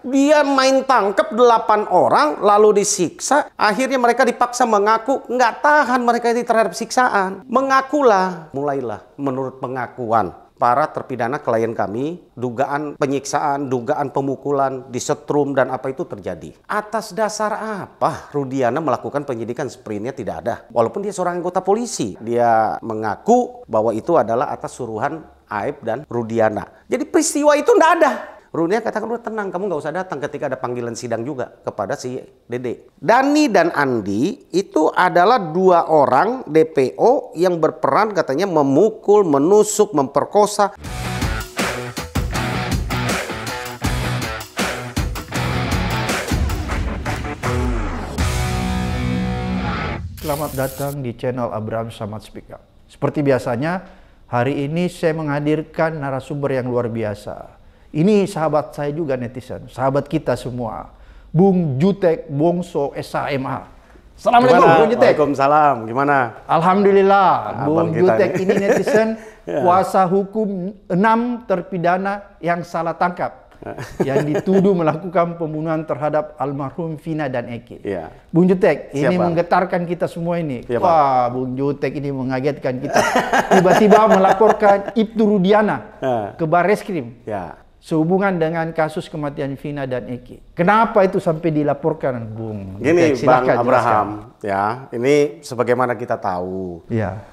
Dia main tangkap delapan orang lalu disiksa. Akhirnya mereka dipaksa mengaku nggak tahan mereka ini terhadap siksaan. Mengakulah. Mulailah menurut pengakuan para terpidana klien kami dugaan penyiksaan, dugaan pemukulan, disetrum dan apa itu terjadi. Atas dasar apa Rudiana melakukan penyidikan sprintnya tidak ada. Walaupun dia seorang anggota polisi, dia mengaku bahwa itu adalah atas suruhan Aib dan Rudiana. Jadi peristiwa itu tidak ada Runia katakan udah tenang, kamu nggak usah datang ketika ada panggilan sidang juga kepada si Dede. Dani dan Andi itu adalah dua orang DPO yang berperan katanya memukul, menusuk, memperkosa. Selamat datang di channel Abraham Samad Speak Up. Seperti biasanya, hari ini saya menghadirkan narasumber yang luar biasa ini sahabat saya juga netizen, sahabat kita semua. Bung Jutek Bongso SAMA. Assalamualaikum Gimana? Bung Jutek. Waalaikumsalam. Gimana? Alhamdulillah Abang Bung Jutek ini netizen ya. kuasa hukum enam terpidana yang salah tangkap yang dituduh melakukan pembunuhan terhadap almarhum Vina dan Eki. Ya. Bung Jutek, Siapa? ini menggetarkan kita semua ini. Siapa? Wah, Bung Jutek ini mengagetkan kita. Tiba-tiba melaporkan Ibtu Rudiana ya. ke Barreskrim. Ya sehubungan dengan kasus kematian Vina dan Eki. Kenapa itu sampai dilaporkan, Bung? Gini, Bang Abraham, ya, ini sebagaimana kita tahu. Ya.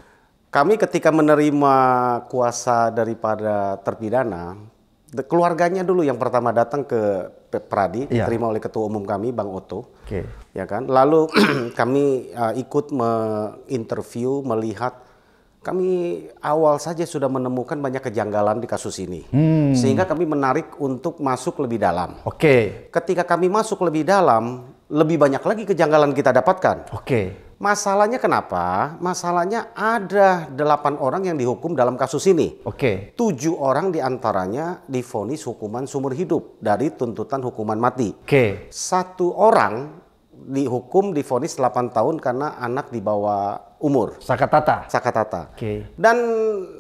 Kami ketika menerima kuasa daripada terpidana, keluarganya dulu yang pertama datang ke Pradi, ya. diterima oleh ketua umum kami, Bang Oto. Oke. Ya kan. Lalu kami uh, ikut menginterview, melihat kami awal saja sudah menemukan banyak kejanggalan di kasus ini. Hmm. Sehingga kami menarik untuk masuk lebih dalam. Oke. Okay. Ketika kami masuk lebih dalam, lebih banyak lagi kejanggalan kita dapatkan. Oke. Okay. Masalahnya kenapa? Masalahnya ada delapan orang yang dihukum dalam kasus ini. Oke. Okay. Tujuh orang diantaranya difonis hukuman sumur hidup dari tuntutan hukuman mati. Oke. Okay. Satu orang dihukum difonis 8 tahun karena anak di bawah umur. Sakatata. Sakatata. Oke. Okay. Dan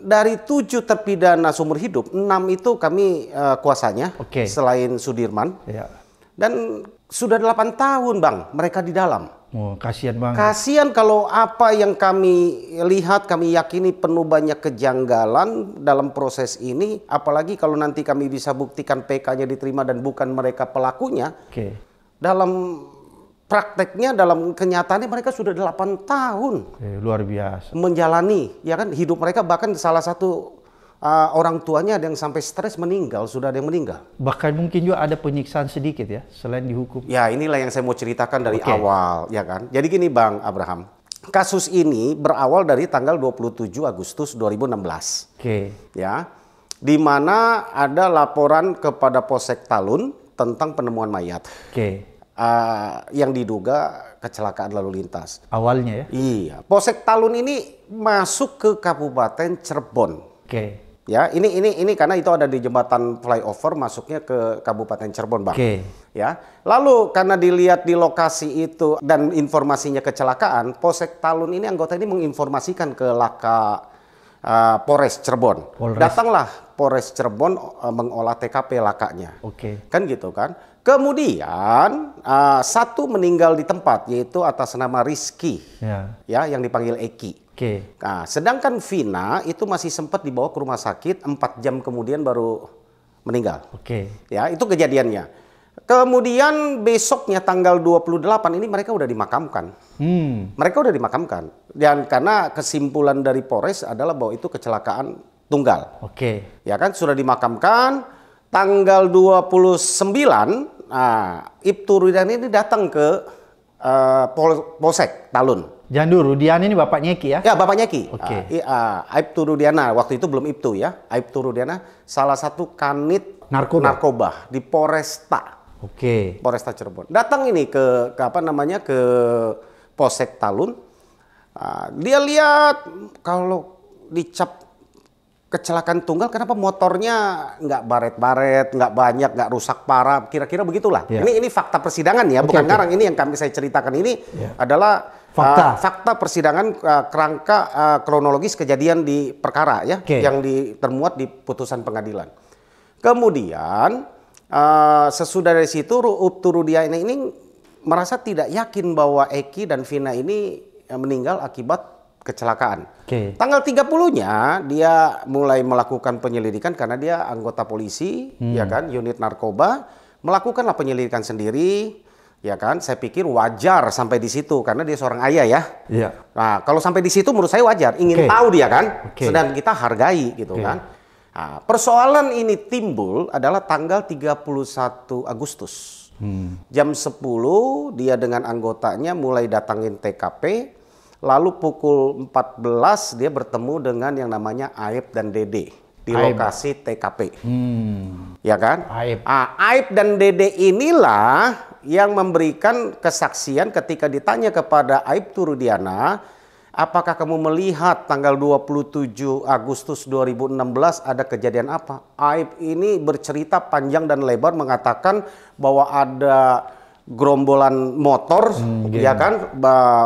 dari tujuh terpidana seumur hidup, enam itu kami uh, kuasanya okay. selain Sudirman. Ya. Dan sudah 8 tahun, Bang, mereka di dalam. Oh, kasihan banget. Kasihan kalau apa yang kami lihat, kami yakini penuh banyak kejanggalan dalam proses ini, apalagi kalau nanti kami bisa buktikan PK-nya diterima dan bukan mereka pelakunya. Oke. Okay. Dalam prakteknya dalam kenyataannya mereka sudah 8 tahun. Eh, luar biasa. Menjalani ya kan hidup mereka bahkan salah satu uh, orang tuanya ada yang sampai stres meninggal, sudah ada yang meninggal. Bahkan mungkin juga ada penyiksaan sedikit ya selain dihukum. Ya, inilah yang saya mau ceritakan dari okay. awal ya kan. Jadi gini Bang Abraham, kasus ini berawal dari tanggal 27 Agustus 2016. Oke. Okay. Ya. Di mana ada laporan kepada Polsek Talun tentang penemuan mayat. Oke. Okay uh, yang diduga kecelakaan lalu lintas. Awalnya ya? Iya. posek Talun ini masuk ke Kabupaten Cirebon. Oke. Okay. Ya, ini ini ini karena itu ada di jembatan flyover masuknya ke Kabupaten Cirebon, Bang. Oke. Okay. Ya. Lalu karena dilihat di lokasi itu dan informasinya kecelakaan, posek Talun ini anggota ini menginformasikan ke Laka uh, Polres Cirebon. Polres. Datanglah Polres Cirebon uh, mengolah TKP lakanya. Oke. Okay. Kan gitu kan. Kemudian uh, satu meninggal di tempat yaitu atas nama Rizky, ya, ya yang dipanggil Eki. Oke. Okay. Nah, sedangkan Vina itu masih sempat dibawa ke rumah sakit 4 jam kemudian baru meninggal. Oke. Okay. Ya, itu kejadiannya. Kemudian besoknya tanggal 28 ini mereka udah dimakamkan. Hmm. Mereka udah dimakamkan. Dan karena kesimpulan dari Polres adalah bahwa itu kecelakaan tunggal. Oke. Okay. Ya kan sudah dimakamkan tanggal 29 Nah, Ibtu Rudian ini datang ke uh, Pol Polsek Talun. Jandu Rudian ini Bapak Nyeki ya? Ya, Bapak Nyeki. Oke. Okay. Uh, uh, Rudiana, waktu itu belum Ibtu ya. Ibtu Rudiana salah satu kanit narkoba, narkoba di Poresta. Oke. Okay. Poresta Cirebon. Datang ini ke, ke apa namanya ke Polsek Talun. Uh, dia lihat kalau dicap kecelakaan tunggal kenapa motornya nggak baret-baret, nggak banyak, nggak rusak parah, kira-kira begitulah. Yeah. Ini ini fakta persidangan ya, okay, bukan okay. ngarang. Ini yang kami saya ceritakan ini yeah. adalah fakta uh, fakta persidangan uh, kerangka uh, kronologis kejadian di perkara ya okay. yang ditermuat di putusan pengadilan. Kemudian uh, sesudah dari situ Ruptu ini, ini merasa tidak yakin bahwa Eki dan Vina ini meninggal akibat kecelakaan. Okay. Tanggal 30-nya dia mulai melakukan penyelidikan karena dia anggota polisi, hmm. ya kan, unit narkoba, melakukanlah penyelidikan sendiri, ya kan. Saya pikir wajar sampai di situ karena dia seorang ayah ya. Yeah. Nah, kalau sampai di situ menurut saya wajar, ingin okay. tahu dia kan. Okay. Sedang kita hargai gitu okay. kan. Nah, persoalan ini timbul adalah tanggal 31 Agustus. Hmm. Jam 10 dia dengan anggotanya mulai datangin TKP Lalu pukul 14 dia bertemu dengan yang namanya Aib dan Dede di Aib. lokasi TKP. Hmm. Ya kan? Aib. Ah, Aib dan Dede inilah yang memberikan kesaksian ketika ditanya kepada Aib Turudiana, apakah kamu melihat tanggal 27 Agustus 2016 ada kejadian apa? Aib ini bercerita panjang dan lebar mengatakan bahwa ada gerombolan motor hmm, ya kan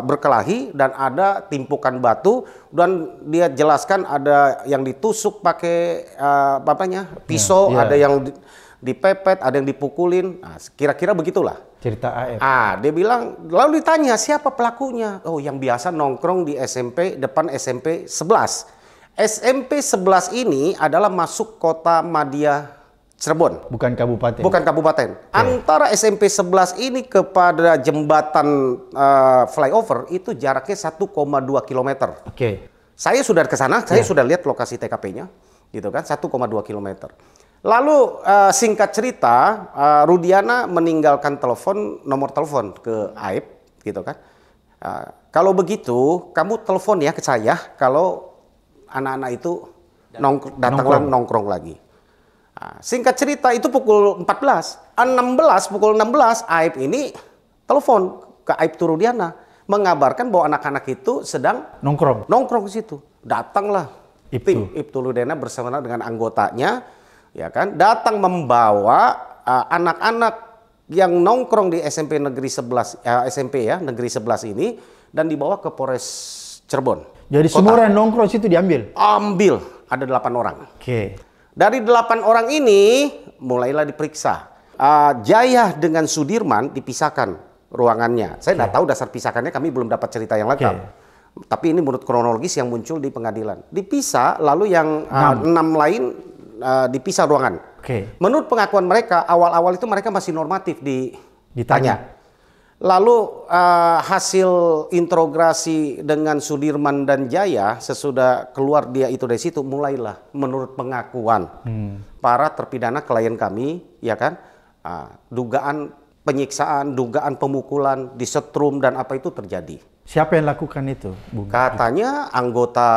berkelahi dan ada timpukan batu dan dia jelaskan ada yang ditusuk pakai uh, eh, apanya pisau yeah, yeah. ada yang dipepet ada yang dipukulin nah, kira-kira begitulah cerita AF ah dia bilang lalu ditanya siapa pelakunya oh yang biasa nongkrong di SMP depan SMP 11 SMP 11 ini adalah masuk kota Madia Cirebon. Bukan kabupaten. Bukan kabupaten. Okay. Antara SMP 11 ini kepada jembatan uh, flyover itu jaraknya 1,2 km. Oke. Okay. Saya sudah ke sana, saya yeah. sudah lihat lokasi TKP-nya, gitu kan, 1,2 km. Lalu uh, singkat cerita, uh, Rudiana meninggalkan telepon nomor telepon ke Aib, gitu kan. Uh, kalau begitu, kamu telepon ya ke saya kalau anak-anak itu nong datang nongkrong. nongkrong lagi. Singkat cerita itu pukul 14, 16 ah, pukul 16 Aib ini telepon ke Aib Turudiana mengabarkan bahwa anak-anak itu sedang nongkrong. Nongkrong ke situ. Datanglah Ibtu. tim Ibtu Ludena bersama dengan anggotanya ya kan datang membawa ah, anak-anak uh, yang nongkrong di SMP Negeri 11 uh, SMP ya Negeri 11 ini dan dibawa ke Polres Cirebon. Jadi Kota. semua yang nongkrong situ diambil. Ambil ada delapan orang. Oke. Okay. Dari delapan orang ini mulailah diperiksa. Uh, Jayah dengan Sudirman dipisahkan ruangannya. Saya tidak okay. tahu dasar pisahkannya. kami belum dapat cerita yang lengkap. Okay. Tapi ini menurut kronologis yang muncul di pengadilan. Dipisah, lalu yang uh, enam lain uh, dipisah ruangan. Okay. Menurut pengakuan mereka, awal-awal itu mereka masih normatif di ditanya. Tanya. Lalu uh, hasil integrasi dengan Sudirman dan Jaya sesudah keluar dia itu dari situ mulailah menurut pengakuan hmm. para terpidana klien kami ya kan uh, dugaan penyiksaan, dugaan pemukulan, disetrum dan apa itu terjadi. Siapa yang lakukan itu? Bung? Katanya anggota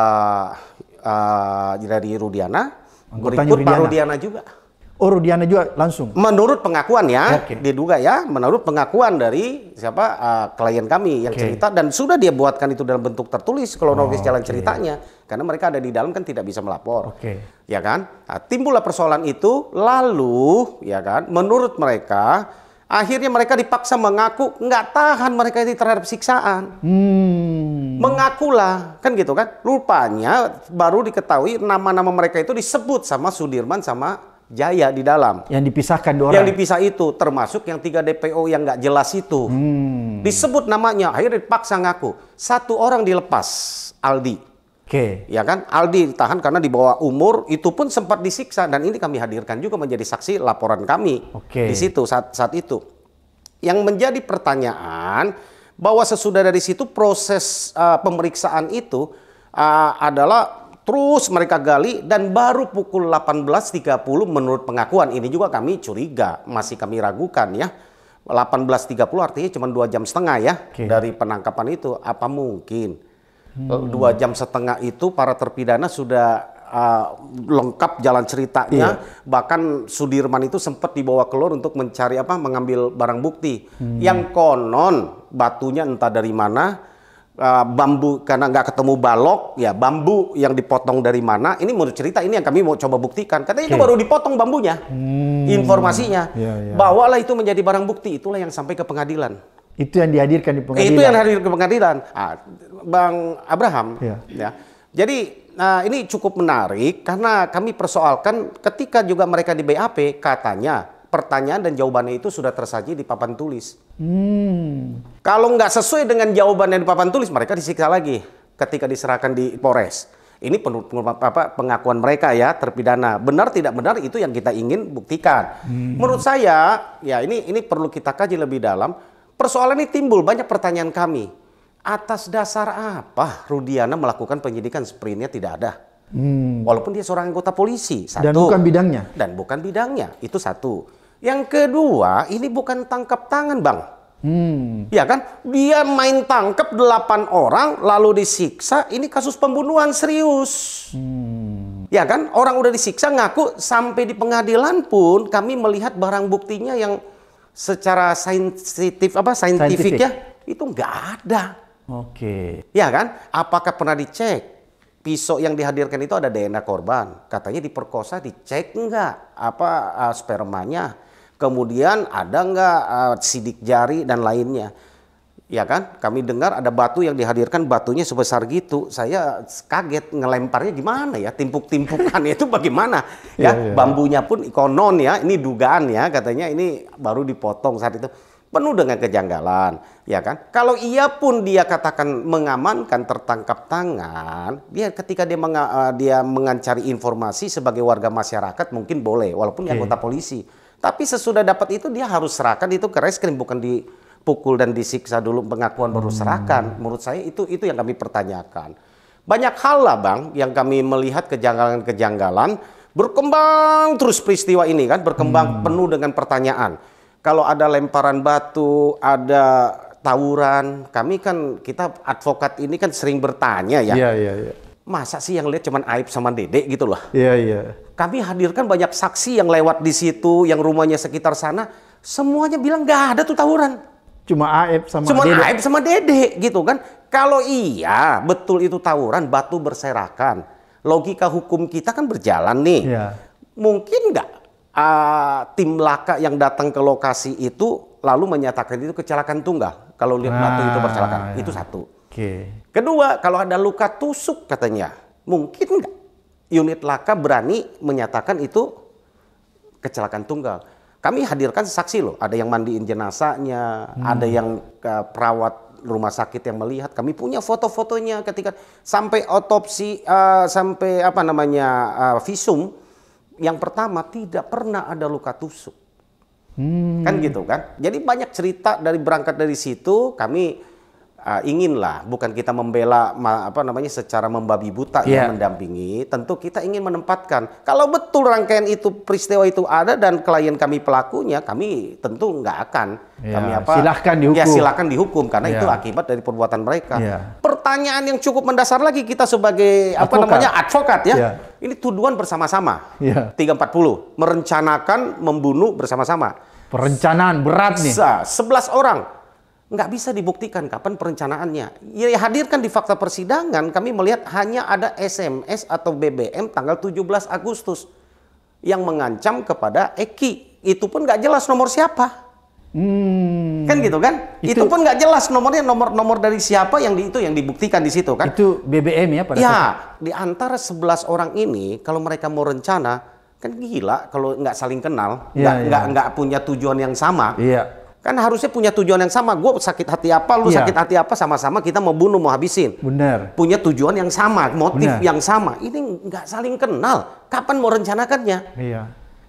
uh, dari Rudiana, anggota berikut Pak Rudiana juga. Oh Rudiana juga langsung. Menurut pengakuan ya, okay. diduga ya, menurut pengakuan dari siapa uh, klien kami yang okay. cerita dan sudah dia buatkan itu dalam bentuk tertulis kronologis oh, jalan okay. ceritanya karena mereka ada di dalam kan tidak bisa melapor. Oke. Okay. Ya kan? Nah, timbullah persoalan itu lalu ya kan menurut mereka Akhirnya mereka dipaksa mengaku, nggak tahan mereka ini terhadap siksaan. Hmm. Mengakulah, kan gitu kan. Rupanya baru diketahui nama-nama mereka itu disebut sama Sudirman sama jaya di dalam. Yang dipisahkan dua orang. Yang dipisah itu termasuk yang tiga DPO yang nggak jelas itu. Hmm. Disebut namanya, akhirnya dipaksa ngaku. Satu orang dilepas, Aldi. Oke. Okay. Ya kan, Aldi ditahan karena di bawah umur, itu pun sempat disiksa dan ini kami hadirkan juga menjadi saksi laporan kami okay. di situ saat saat itu. Yang menjadi pertanyaan bahwa sesudah dari situ proses uh, pemeriksaan itu uh, adalah Terus mereka gali dan baru pukul 18.30 menurut pengakuan ini juga kami curiga, masih kami ragukan ya. 18.30 artinya cuma dua jam setengah ya okay. dari penangkapan itu. Apa mungkin hmm. Eh, dua jam setengah itu para terpidana sudah uh, lengkap jalan ceritanya. Yeah. Bahkan Sudirman itu sempat dibawa keluar untuk mencari apa mengambil barang bukti hmm. yang konon batunya entah dari mana uh, bambu karena nggak ketemu balok ya bambu yang dipotong dari mana ini menurut cerita ini yang kami mau coba buktikan katanya okay. itu baru dipotong bambunya hmm. informasinya yeah, yeah. bawalah itu menjadi barang bukti itulah yang sampai ke pengadilan itu yang dihadirkan di eh, pengadilan itu yang hadir ke pengadilan ah, bang Abraham yeah. ya jadi Nah, ini cukup menarik karena kami persoalkan ketika juga mereka di BAP katanya pertanyaan dan jawabannya itu sudah tersaji di papan tulis. Hmm. Kalau nggak sesuai dengan jawabannya di papan tulis, mereka disiksa lagi ketika diserahkan di Polres. Ini apa, pengakuan mereka ya terpidana. Benar tidak benar itu yang kita ingin buktikan. Hmm. Menurut saya ya ini ini perlu kita kaji lebih dalam. Persoalan ini timbul banyak pertanyaan kami. Atas dasar apa Rudiana melakukan penyidikan sprintnya tidak ada? Hmm. Walaupun dia seorang anggota polisi. Satu. Dan bukan bidangnya. Dan bukan bidangnya. Itu satu. Yang kedua, ini bukan tangkap tangan, Bang. Hmm. Ya kan? Dia main tangkap delapan orang lalu disiksa, ini kasus pembunuhan serius. Hmm. Ya kan? Orang udah disiksa ngaku sampai di pengadilan pun kami melihat barang buktinya yang secara sensitif apa Scientific ya itu nggak ada. Oke. Okay. Ya kan? Apakah pernah dicek pisau yang dihadirkan itu ada DNA korban? Katanya diperkosa, dicek enggak apa uh, spermanya? kemudian ada nggak uh, sidik jari dan lainnya ya kan kami dengar ada batu yang dihadirkan batunya sebesar gitu saya kaget ngelemparnya gimana ya timpuk-timpukan itu bagaimana ya yeah, yeah. bambunya pun ikonon ya ini dugaan ya katanya ini baru dipotong saat itu penuh dengan kejanggalan ya kan kalau ia pun dia katakan mengamankan tertangkap tangan dia ketika dia menga, eh, dia mengancari informasi sebagai warga masyarakat mungkin boleh walaupun okay. anggota polisi tapi sesudah dapat itu dia harus serahkan itu ke reskrim bukan dipukul dan disiksa dulu pengakuan baru hmm. serahkan. Menurut saya itu itu yang kami pertanyakan. Banyak hal lah bang yang kami melihat kejanggalan-kejanggalan berkembang terus peristiwa ini kan berkembang hmm. penuh dengan pertanyaan. Kalau ada lemparan batu, ada tawuran, kami kan kita advokat ini kan sering bertanya ya. Iya iya. Ya. Masa sih yang lihat cuma aib sama Dedek gitu loh. Iya iya kami hadirkan banyak saksi yang lewat di situ, yang rumahnya sekitar sana, semuanya bilang nggak ada tuh tawuran. Cuma Aib sama Cuma Dede. Aib sama Dede gitu kan. Kalau iya betul itu tawuran, batu berserakan. Logika hukum kita kan berjalan nih. Ya. Mungkin nggak uh, tim laka yang datang ke lokasi itu lalu menyatakan itu kecelakaan tunggal. Kalau lihat nah, batu itu ah, berserakan, ya. itu satu. Okay. Kedua, kalau ada luka tusuk katanya, mungkin nggak unit laka berani menyatakan itu kecelakaan tunggal. Kami hadirkan saksi loh, ada yang mandiin jenazahnya, hmm. ada yang ke eh, perawat rumah sakit yang melihat. Kami punya foto-fotonya ketika sampai otopsi, uh, sampai apa namanya uh, visum yang pertama tidak pernah ada luka tusuk. Hmm. Kan gitu kan. Jadi banyak cerita dari berangkat dari situ kami uh, inginlah bukan kita membela ma, apa namanya secara membabi buta yeah. ya mendampingi tentu kita ingin menempatkan kalau betul rangkaian itu peristiwa itu ada dan klien kami pelakunya kami tentu nggak akan yeah. kami apa silahkan dihukum ya silahkan dihukum karena yeah. itu akibat dari perbuatan mereka yeah. pertanyaan yang cukup mendasar lagi kita sebagai advokat. apa namanya advokat ya yeah. ini tuduhan bersama-sama yeah. Iya. 340 merencanakan membunuh bersama-sama perencanaan berat nih 11 orang nggak bisa dibuktikan kapan perencanaannya. Ya hadirkan di fakta persidangan kami melihat hanya ada SMS atau BBM tanggal 17 Agustus yang mengancam kepada Eki. Itu pun nggak jelas nomor siapa. Hmm. Kan gitu kan? Itu, itu pun nggak jelas nomornya nomor-nomor dari siapa yang di, itu yang dibuktikan di situ kan? Itu BBM ya pada Ya, di antara 11 orang ini kalau mereka mau rencana kan gila kalau nggak saling kenal, iya, nggak ya, ya. punya tujuan yang sama. Iya Kan harusnya punya tujuan yang sama. Gue sakit hati apa, lu yeah. sakit hati apa, sama-sama kita mau bunuh, mau habisin. Bener. Punya tujuan yang sama, motif Bener. yang sama. Ini nggak saling kenal. Kapan mau rencanakannya? Iya.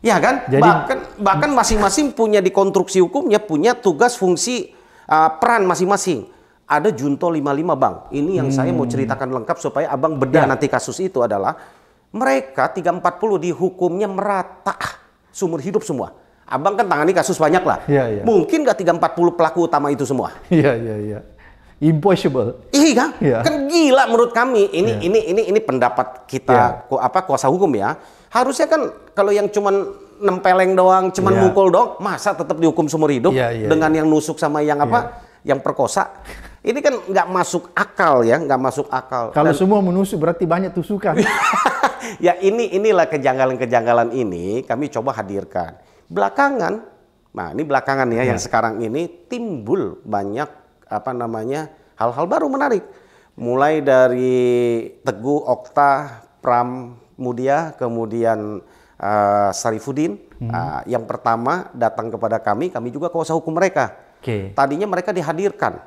Ya kan? Jadi, bahkan bahkan masing-masing punya di konstruksi hukumnya punya tugas fungsi uh, peran masing-masing. Ada Junto 55 Bang. Ini yang hmm. saya mau hmm. ceritakan lengkap supaya Abang beda ya. nanti kasus itu adalah mereka 340 dihukumnya merata sumur hidup semua Abang kan tangani kasus banyak lah. Iya, iya. Mungkin nggak puluh pelaku utama itu semua? Iya, iya, iya. Impossible. Iya kan? Iya. Kan gila menurut kami. Ini ya. ini ini ini pendapat kita iya. ku, apa kuasa hukum ya. Harusnya kan kalau yang cuma nempeleng doang, cuma ya. mukul doang, masa tetap dihukum seumur hidup ya, ya, dengan ya. yang nusuk sama yang apa, Ya. yang perkosa. Ini kan nggak masuk akal ya, nggak masuk akal. Kalau Dan, semua menusuk berarti banyak tusukan. ya ini inilah kejanggalan-kejanggalan ini kami coba hadirkan. Belakangan, nah ini belakangan ya, ya. yang nah. sekarang ini timbul banyak apa namanya hal-hal baru menarik. Mulai dari Teguh Okta Pram Mudia, kemudian uh, eh, Sarifudin. Hmm. Uh, yang pertama datang kepada kami, kami juga kuasa hukum mereka. Okay. Tadinya mereka dihadirkan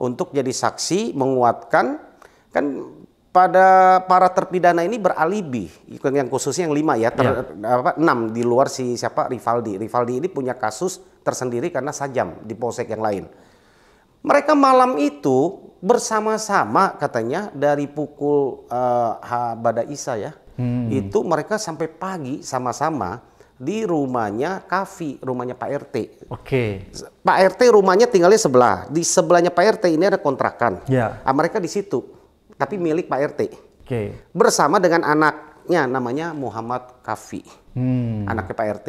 untuk jadi saksi menguatkan kan pada para terpidana ini beralibi yang khususnya yang lima ya ter, yeah. apa, enam di luar si siapa Rivaldi Rivaldi ini punya kasus tersendiri karena sajam di polsek yang lain mereka malam itu bersama-sama katanya dari pukul uh, eh, Habada Isa ya hmm. itu mereka sampai pagi sama-sama di rumahnya Kavi, rumahnya Pak RT. Oke. Okay. Pak RT rumahnya tinggalnya sebelah. Di sebelahnya Pak RT ini ada kontrakan. Ya. Yeah. mereka di situ tapi milik Pak RT. Okay. Bersama dengan anaknya namanya Muhammad Kafi, hmm. anaknya Pak RT.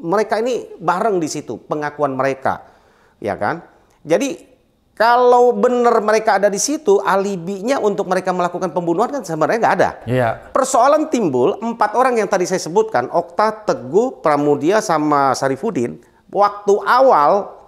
Mereka ini bareng di situ pengakuan mereka, ya kan? Jadi kalau benar mereka ada di situ, alibinya untuk mereka melakukan pembunuhan kan sebenarnya nggak ada. Yeah. Persoalan timbul empat orang yang tadi saya sebutkan, Okta, Teguh, Pramudia, sama Sarifudin. Waktu awal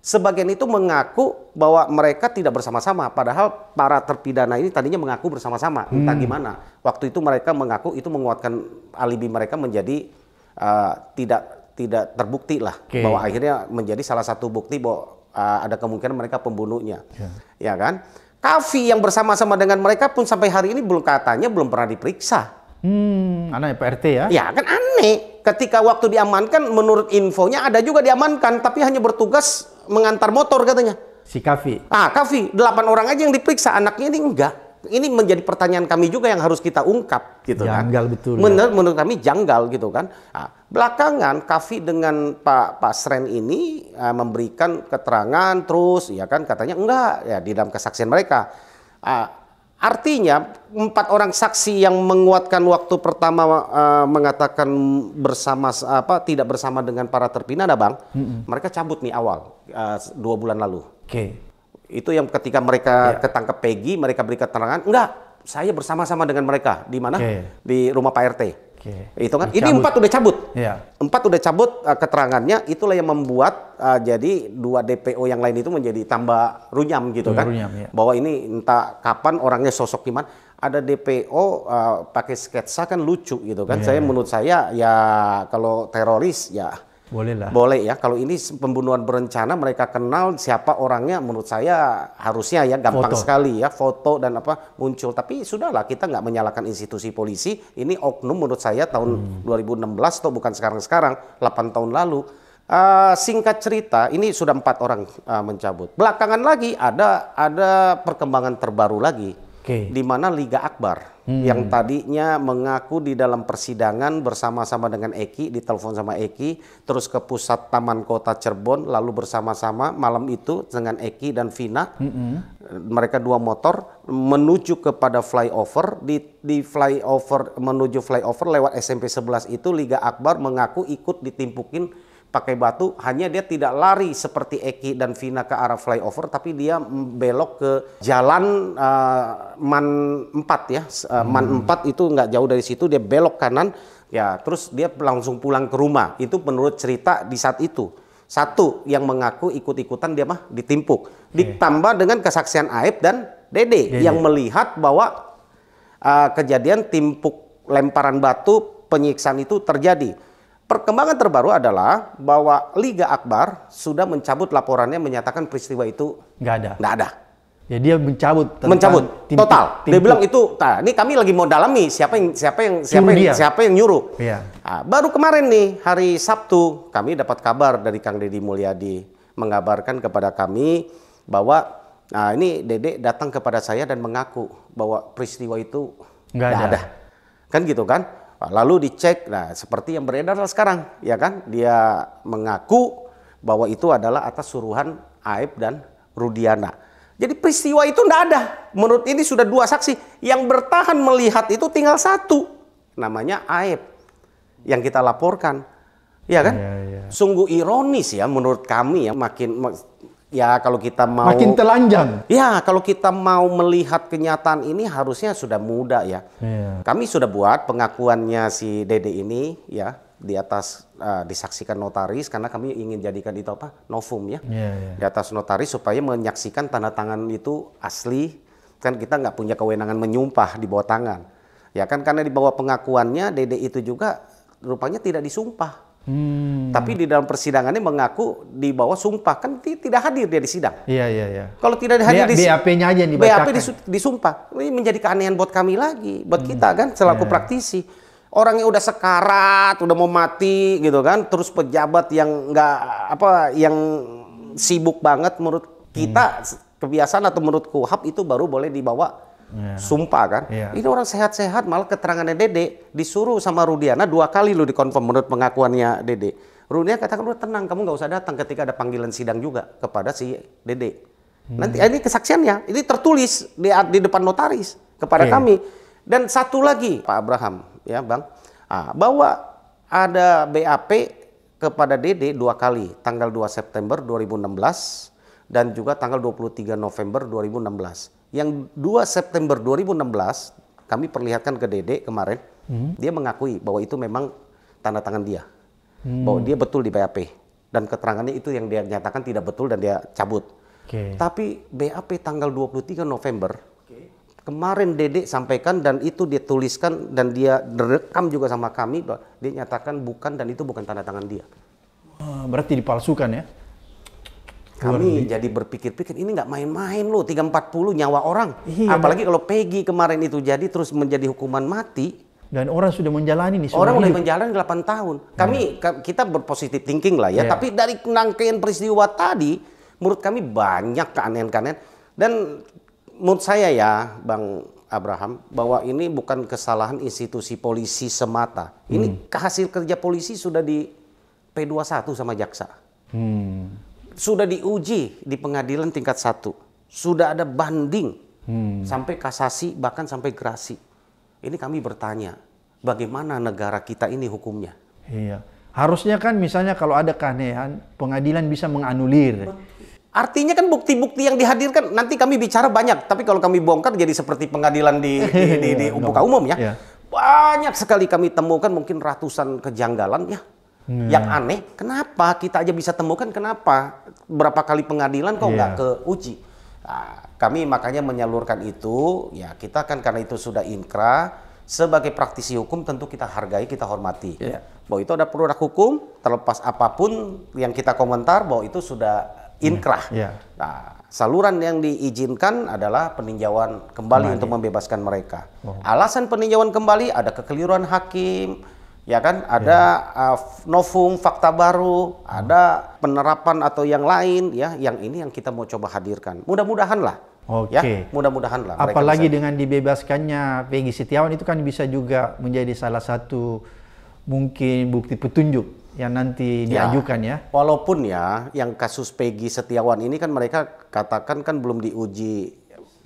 Sebagian itu mengaku bahwa mereka tidak bersama-sama, padahal para terpidana ini tadinya mengaku bersama-sama. Entah hmm. gimana, waktu itu mereka mengaku itu menguatkan alibi mereka menjadi uh, tidak tidak terbukti lah, okay. bahwa akhirnya menjadi salah satu bukti bahwa uh, ada kemungkinan mereka pembunuhnya, yeah. ya kan? Kafi yang bersama-sama dengan mereka pun sampai hari ini belum katanya belum pernah diperiksa. Hmm, aneh PRT ya? Ya kan aneh. Ketika waktu diamankan, menurut infonya ada juga diamankan, tapi hanya bertugas mengantar motor katanya. Si Kavi. Ah, Kavi. Delapan orang aja yang diperiksa, anaknya ini enggak. Ini menjadi pertanyaan kami juga yang harus kita ungkap gitu janggal, kan. Janggal betul. Ya. Menur ya. Menurut kami janggal gitu kan. Nah, belakangan Kavi dengan Pak Pak Sren ini uh, memberikan keterangan terus ya kan katanya enggak ya di dalam kesaksian mereka. Uh, Artinya empat orang saksi yang menguatkan waktu pertama uh, mengatakan bersama apa tidak bersama dengan para terpidana bang, mm -hmm. mereka cabut nih awal uh, dua bulan lalu. Oke. Okay. Itu yang ketika mereka yeah. ketangkep Peggy, mereka berikan keterangan enggak, saya bersama-sama dengan mereka di mana okay. di rumah Pak RT. Okay. Itu kan. Dicabut. Ini empat udah cabut. Yeah. Empat udah cabut uh, keterangannya. Itulah yang membuat uh, jadi dua DPO yang lain itu menjadi tambah runyam gitu kan. Runyam, yeah. Bahwa ini entah kapan orangnya sosok gimana. Ada DPO uh, eh, pakai sketsa kan lucu gitu kan. Yeah. Saya iya. menurut saya ya kalau teroris ya boleh lah. Boleh ya. Kalau ini pembunuhan berencana mereka kenal siapa orangnya menurut saya harusnya ya gampang foto. sekali ya foto dan apa muncul. Tapi sudahlah kita nggak menyalahkan institusi polisi. Ini oknum menurut saya tahun hmm. 2016 atau bukan sekarang-sekarang, 8 tahun lalu. Uh, singkat cerita, ini sudah empat orang uh, mencabut. Belakangan lagi ada ada perkembangan terbaru lagi Okay. Di mana Liga Akbar hmm. yang tadinya mengaku di dalam persidangan bersama-sama dengan Eki, ditelepon sama Eki, terus ke pusat Taman Kota Cirebon, lalu bersama-sama malam itu dengan Eki dan Vina, hmm. mereka dua motor menuju kepada flyover di di flyover menuju flyover lewat SMP 11 itu Liga Akbar mengaku ikut ditimpukin pakai batu, hanya dia tidak lari seperti Eki dan Vina ke arah flyover, tapi dia belok ke jalan uh, Man 4 ya, uh, Man 4 hmm. itu nggak jauh dari situ, dia belok kanan, ya terus dia langsung pulang ke rumah. Itu menurut cerita di saat itu. Satu yang mengaku ikut-ikutan dia mah ditimpuk. Iya. Ditambah dengan kesaksian Aib dan Dede, Dede. yang melihat bahwa uh, kejadian timpuk lemparan batu penyiksaan itu terjadi Perkembangan terbaru adalah bahwa Liga Akbar sudah mencabut laporannya menyatakan peristiwa itu nggak ada. Nggak ada. Jadi ya, dia mencabut mencabut tim, total. Tim, dia bilang itu, nah, ini kami lagi mau dalami siapa yang siapa yang siapa yang, siapa yang nyuruh. Iya. Nah, baru kemarin nih hari Sabtu kami dapat kabar dari Kang Deddy Mulyadi mengabarkan kepada kami bahwa nah ini Dedek datang kepada saya dan mengaku bahwa peristiwa itu nggak ada. ada. Kan gitu kan? Lalu dicek, nah seperti yang beredar sekarang, ya kan? Dia mengaku bahwa itu adalah atas suruhan Aib dan Rudiana. Jadi peristiwa itu tidak ada. Menurut ini sudah dua saksi. Yang bertahan melihat itu tinggal satu. Namanya Aib. Yang kita laporkan. Ya kan? Ya, ya. Sungguh ironis ya menurut kami ya. Makin ya kalau kita mau makin telanjang. Ya, kalau kita mau melihat kenyataan ini harusnya sudah muda ya. Yeah. Kami sudah buat pengakuannya si Dede ini ya di atas uh, disaksikan notaris karena kami ingin jadikan itu apa novum ya yeah, yeah. di atas notaris supaya menyaksikan tanda tangan itu asli kan kita nggak punya kewenangan menyumpah di bawah tangan ya kan karena di bawah pengakuannya dede itu juga rupanya tidak disumpah Hmm. Tapi di dalam persidangannya mengaku di bawah sumpah kan tidak hadir dia di sidang. Iya iya iya. Kalau tidak hadir di BAP-nya aja yang dibacakan. BAP disumpah. Ini menjadi keanehan buat kami lagi, buat hmm. kita kan selaku yeah. praktisi. Orang yang udah sekarat, udah mau mati gitu kan, terus pejabat yang nggak apa yang sibuk banget menurut kita hmm. kebiasaan atau menurut kuhab itu baru boleh dibawa yeah. sumpah kan. Yeah. Ini orang sehat-sehat malah keterangannya Dede disuruh sama Rudiana dua kali lu dikonfirm menurut pengakuannya Dede. Rudiana katakan lu tenang kamu nggak usah datang ketika ada panggilan sidang juga kepada si Dede. Hmm. Nanti eh, ini kesaksiannya ini tertulis di, di depan notaris kepada yeah. kami. Dan satu lagi Pak Abraham ya Bang ah, bahwa ada BAP kepada Dede dua kali tanggal 2 September 2016 dan juga tanggal 23 November 2016 yang 2 September 2016 kami perlihatkan ke Dede kemarin, hmm. dia mengakui bahwa itu memang tanda tangan dia. Hmm. Bahwa dia betul di BAP dan keterangannya itu yang dia nyatakan tidak betul dan dia cabut. Okay. Tapi BAP tanggal 23 November okay. kemarin Dede sampaikan dan itu dia tuliskan dan dia direkam juga sama kami bahwa dia nyatakan bukan dan itu bukan tanda tangan dia. Oh, berarti dipalsukan ya? kami jadi berpikir-pikir ini nggak main-main loh 340 nyawa orang iya, apalagi kalau Peggy kemarin itu jadi terus menjadi hukuman mati dan orang sudah menjalani nih orang sudah menjalani 8 tahun kami hmm. kita berpositif thinking lah ya yeah. tapi dari rangkaian peristiwa tadi menurut kami banyak keanehan-keanehan dan menurut saya ya Bang Abraham bahwa ini bukan kesalahan institusi polisi semata ini hmm. hasil kerja polisi sudah di P21 sama jaksa hmm sudah diuji di pengadilan tingkat satu, sudah ada banding hmm. sampai kasasi bahkan sampai gerasi. Ini kami bertanya, bagaimana negara kita ini hukumnya? Iya. Harusnya kan misalnya kalau ada keanehan, pengadilan bisa menganulir. Artinya kan bukti-bukti yang dihadirkan nanti kami bicara banyak, tapi kalau kami bongkar jadi seperti pengadilan di di, di, di, di umum ya. Iya. Banyak sekali kami temukan mungkin ratusan kejanggalan ya Hmm. Yang aneh, kenapa kita aja bisa temukan? Kenapa berapa kali pengadilan kok iya. nggak yeah. ke uji? Nah, kami makanya menyalurkan itu. Ya kita kan karena itu sudah inkrah sebagai praktisi hukum tentu kita hargai, kita hormati. Yeah. Ya, bahwa itu ada produk hukum, terlepas apapun yang kita komentar bahwa itu sudah iya. inkrah. Yeah. Yeah. Nah, saluran yang diizinkan adalah peninjauan kembali, untuk membebaskan mereka. Oh. Alasan peninjauan kembali ada kekeliruan hakim, ya kan ada ya. uh, novum fakta baru hmm. ada penerapan atau yang lain ya yang ini yang kita mau coba hadirkan mudah-mudahan lah ya. Oke. Okay. Ya, mudah-mudahan lah. Apalagi bisa... dengan dibebaskannya Peggy Setiawan itu kan bisa juga menjadi salah satu mungkin bukti petunjuk yang nanti ya, diajukan ya. Walaupun ya yang kasus Peggy Setiawan ini kan mereka katakan kan belum diuji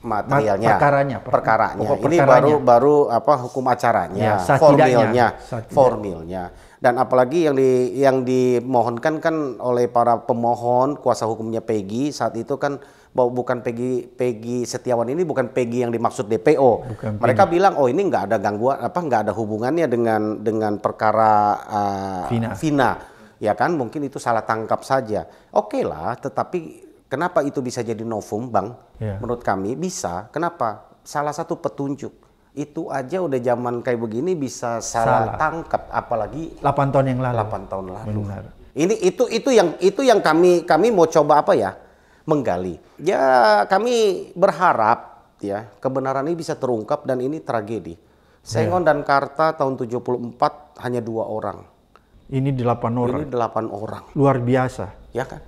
materialnya, perkaranya, per, perkaranya. Pokok ini baru baru apa hukum acaranya, ya, formilnya, formilnya. Dan apalagi yang di yang dimohonkan kan oleh para pemohon kuasa hukumnya Peggy saat itu kan bahwa bukan Peggy Peggy Setiawan ini bukan Peggy yang dimaksud DPO. Bukan Mereka Peggy. bilang oh ini nggak ada gangguan apa nggak ada hubungannya dengan dengan perkara uh, ah, Vina. Vina. Ya kan mungkin itu salah tangkap saja. Oke okay lah, tetapi Kenapa itu bisa jadi novum, Bang? Yeah. Menurut kami bisa. Kenapa? Salah satu petunjuk. Itu aja udah zaman kayak begini bisa salah, salah. tangkap apalagi 8 tahun yang lalu. 8 tahun lalu. Benar. Ini itu itu yang itu yang kami kami mau coba apa ya? Menggali. Ya kami berharap ya kebenaran ini bisa terungkap dan ini tragedi. Sengon yeah. dan Karta tahun 74 hanya dua orang. Ini delapan orang. Ini delapan orang. Luar biasa. Ya kan?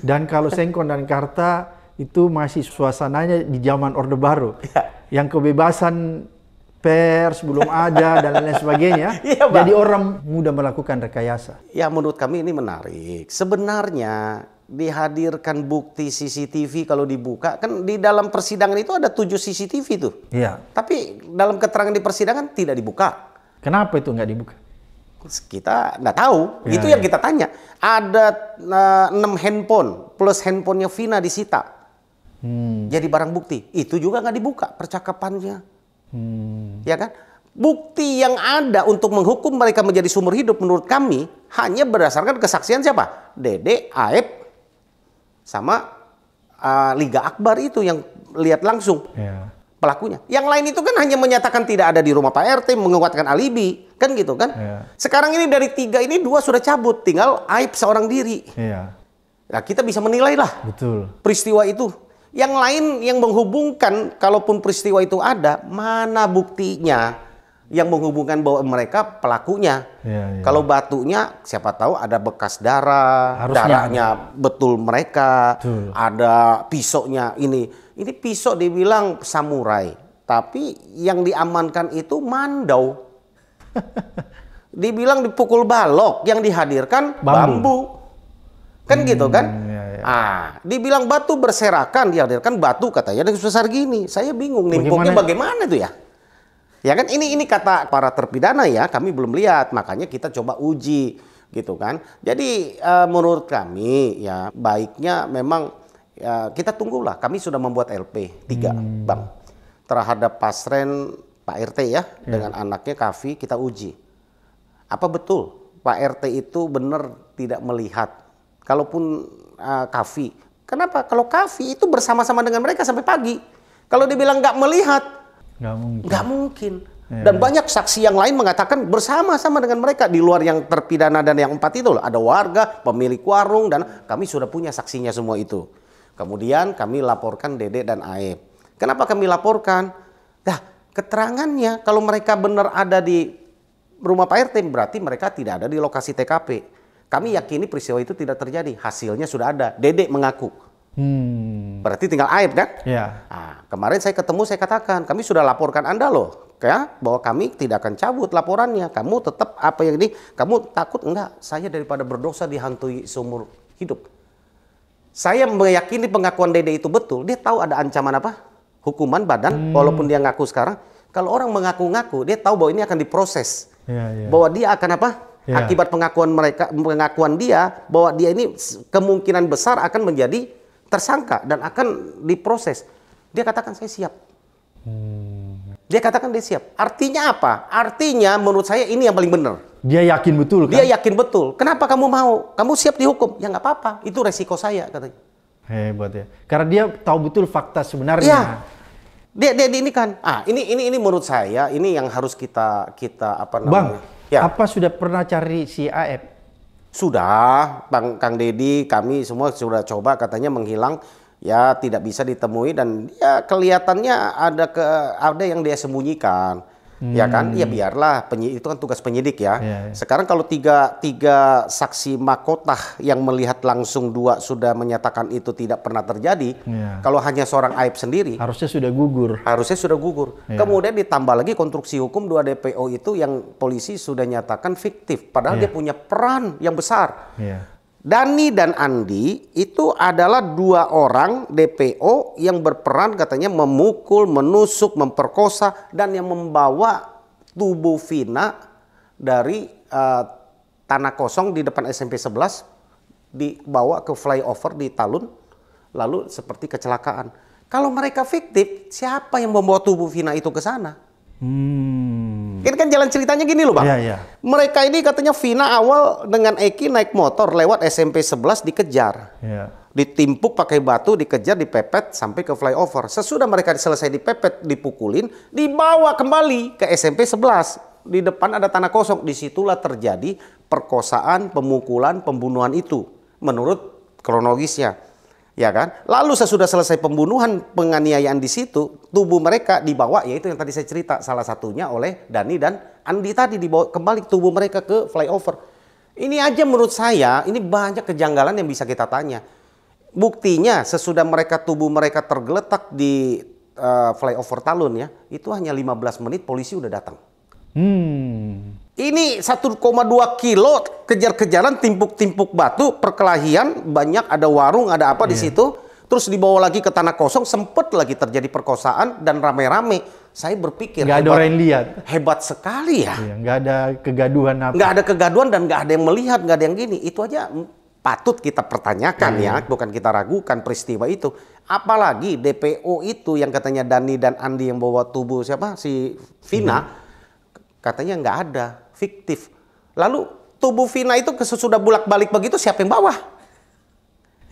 Dan kalau Sengkon dan Karta itu masih suasananya di zaman Orde Baru. Ya. Yang kebebasan pers belum ada dan lain sebagainya. Ya, Jadi orang mudah melakukan rekayasa. Ya menurut kami ini menarik. Sebenarnya dihadirkan bukti CCTV kalau dibuka kan di dalam persidangan itu ada tujuh CCTV tuh. Iya. Tapi dalam keterangan di persidangan tidak dibuka. Kenapa itu nggak dibuka? kita nggak tahu ya, itu ya. yang iya. kita tanya ada eh, enam uh, handphone plus handphonenya Vina disita hmm. jadi barang bukti itu juga nggak dibuka percakapannya hmm. ya kan bukti yang ada untuk menghukum mereka menjadi sumber hidup menurut kami hanya berdasarkan kesaksian siapa Dede Aib sama uh, Liga Akbar itu yang lihat langsung ya. pelakunya yang lain itu kan hanya menyatakan tidak ada di rumah Pak RT menguatkan alibi Kan gitu kan? Yeah. Sekarang ini dari tiga ini dua sudah cabut, tinggal aib seorang diri. Yeah. Nah kita bisa menilai lah peristiwa itu. Yang lain yang menghubungkan, kalaupun peristiwa itu ada, mana buktinya yang menghubungkan bahwa mereka pelakunya. Yeah, yeah. Kalau batunya, siapa tahu ada bekas darah, Harusnya darahnya ada. betul mereka, betul. ada pisoknya ini. Ini pisau dibilang samurai, tapi yang diamankan itu mandau. Dibilang dipukul balok, yang dihadirkan bambu. bambu. Kan hmm, gitu kan? Ya, ya. Ah, dibilang batu berserakan, dihadirkan batu katanya dengan sebesar gini. Saya bingung nimpuknya bagaimana? bagaimana tuh ya? Ya kan ini ini kata para terpidana ya, kami belum lihat, makanya kita coba uji gitu kan. Jadi uh, menurut kami ya baiknya memang uh, kita tunggulah. Kami sudah membuat LP 3, hmm. Bang. Terhadap pasren Pak RT ya dengan anaknya Kavi kita uji. Apa betul Pak RT itu benar tidak melihat? Kalaupun uh, Kavi, kenapa? Kalau Kavi itu bersama-sama dengan mereka sampai pagi. Kalau dibilang nggak melihat, nggak mungkin. Gak mungkin. Ya. Dan banyak saksi yang lain mengatakan bersama-sama dengan mereka di luar yang terpidana dan yang empat itu loh. Ada warga, pemilik warung dan kami sudah punya saksinya semua itu. Kemudian kami laporkan Dede dan Aep. Kenapa kami laporkan? Nah, keterangannya kalau mereka benar ada di rumah Pak RT berarti mereka tidak ada di lokasi TKP. Kami yakini peristiwa itu tidak terjadi. Hasilnya sudah ada. Dedek mengaku. Hmm. Berarti tinggal aib kan? Ya. Nah, kemarin saya ketemu saya katakan kami sudah laporkan Anda loh ya bahwa kami tidak akan cabut laporannya. Kamu tetap apa yang ini? Kamu takut enggak? Saya daripada berdosa dihantui seumur hidup. Saya meyakini pengakuan Dede itu betul. Dia tahu ada ancaman apa? hukuman badan hmm. walaupun dia ngaku sekarang kalau orang mengaku-ngaku dia tahu bahwa ini akan diproses yeah, yeah. bahwa dia akan apa yeah. akibat pengakuan mereka pengakuan dia bahwa dia ini kemungkinan besar akan menjadi tersangka dan akan diproses dia katakan saya siap hmm. dia katakan dia siap artinya apa artinya menurut saya ini yang paling benar dia yakin betul kan? dia yakin betul kenapa kamu mau kamu siap dihukum ya nggak apa-apa itu resiko saya katanya Hebat ya. Karena dia tahu betul fakta sebenarnya. Ya. Dia, dia, dia ini kan. Ah, ini ini ini menurut saya ini yang harus kita kita apa namanya? Bang, ya. apa sudah pernah cari si AF? Sudah, Bang Kang Deddy, kami semua sudah coba katanya menghilang ya tidak bisa ditemui dan ya kelihatannya ada ke ada yang dia sembunyikan hmm. ya kan? Ya hmm. biarlah, penyidik, itu kan tugas penyidik ya. Yeah, yeah. Sekarang kalau tiga, tiga saksi mahkota yang melihat langsung dua sudah menyatakan itu tidak pernah terjadi, yeah. kalau hanya seorang aib sendiri. Harusnya sudah gugur. Harusnya sudah gugur. Yeah. Kemudian ditambah lagi konstruksi hukum dua DPO itu yang polisi sudah nyatakan fiktif. Padahal yeah. dia punya peran yang besar. Yeah Dani dan Andi itu adalah dua orang DPO yang berperan katanya memukul, menusuk, memperkosa dan yang membawa tubuh Vina dari uh, tanah kosong di depan SMP 11 dibawa ke flyover di Talun lalu seperti kecelakaan. Kalau mereka fiktif, siapa yang membawa tubuh Vina itu ke sana? Hmm. Ini kan jalan ceritanya gini loh, Bang. Iya, iya. Mereka ini katanya Vina awal dengan Eki naik motor lewat SMP 11 dikejar. Iya. Ditimpuk pakai batu, dikejar, dipepet sampai ke flyover. Sesudah mereka selesai dipepet, dipukulin, dibawa kembali ke SMP 11. Di depan ada tanah kosong. Disitulah terjadi perkosaan, pemukulan, pembunuhan itu. Menurut kronologisnya ya kan? Lalu sesudah selesai pembunuhan, penganiayaan di situ, tubuh mereka dibawa, yaitu yang tadi saya cerita salah satunya oleh Dani dan Andi tadi dibawa kembali tubuh mereka ke flyover. Ini aja menurut saya, ini banyak kejanggalan yang bisa kita tanya. Buktinya sesudah mereka tubuh mereka tergeletak di uh, flyover Talun ya, itu hanya 15 menit polisi udah datang. Hmm. Ini 1,2 kilo kejar-kejaran timpuk-timpuk batu perkelahian banyak ada warung ada apa yeah. di iya. situ terus dibawa lagi ke tanah kosong sempet lagi terjadi perkosaan dan rame-rame saya berpikir nggak ada orang lihat hebat sekali ya nggak iya, nggak ada kegaduhan apa nggak ada kegaduhan dan nggak ada yang melihat nggak ada yang gini itu aja patut kita pertanyakan yeah. ya, bukan kita ragukan peristiwa itu. Apalagi DPO itu yang katanya Dani dan Andi yang bawa tubuh siapa si Vina, iya. katanya nggak ada fiktif. Lalu tubuh Vina itu sesudah bulak balik begitu siapa yang bawah?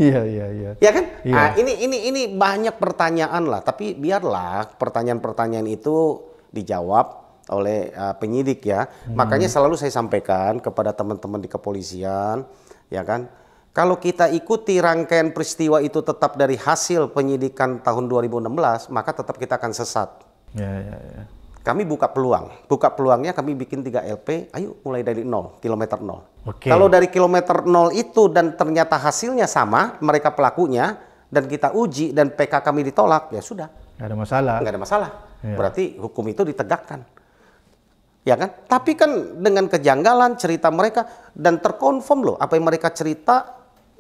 Iya, iya, iya. Ya kan? Iya. Nah, ini ini ini banyak pertanyaan lah, tapi biarlah pertanyaan-pertanyaan itu dijawab oleh uh, penyidik ya. Hmm. Makanya selalu saya sampaikan kepada teman-teman di kepolisian, ya kan? Kalau kita ikuti rangkaian peristiwa itu tetap dari hasil penyidikan tahun 2016, maka tetap kita akan sesat. Ya, ya, ya kami buka peluang. Buka peluangnya kami bikin 3 LP, ayo mulai dari nol, kilometer nol. Okay. Kalau dari kilometer nol itu dan ternyata hasilnya sama, mereka pelakunya, dan kita uji dan PK kami ditolak, ya sudah. Nggak ada masalah. Nggak ada masalah. Ya. Berarti hukum itu ditegakkan. Ya kan? Tapi kan dengan kejanggalan cerita mereka, dan terkonfirm loh, apa yang mereka cerita,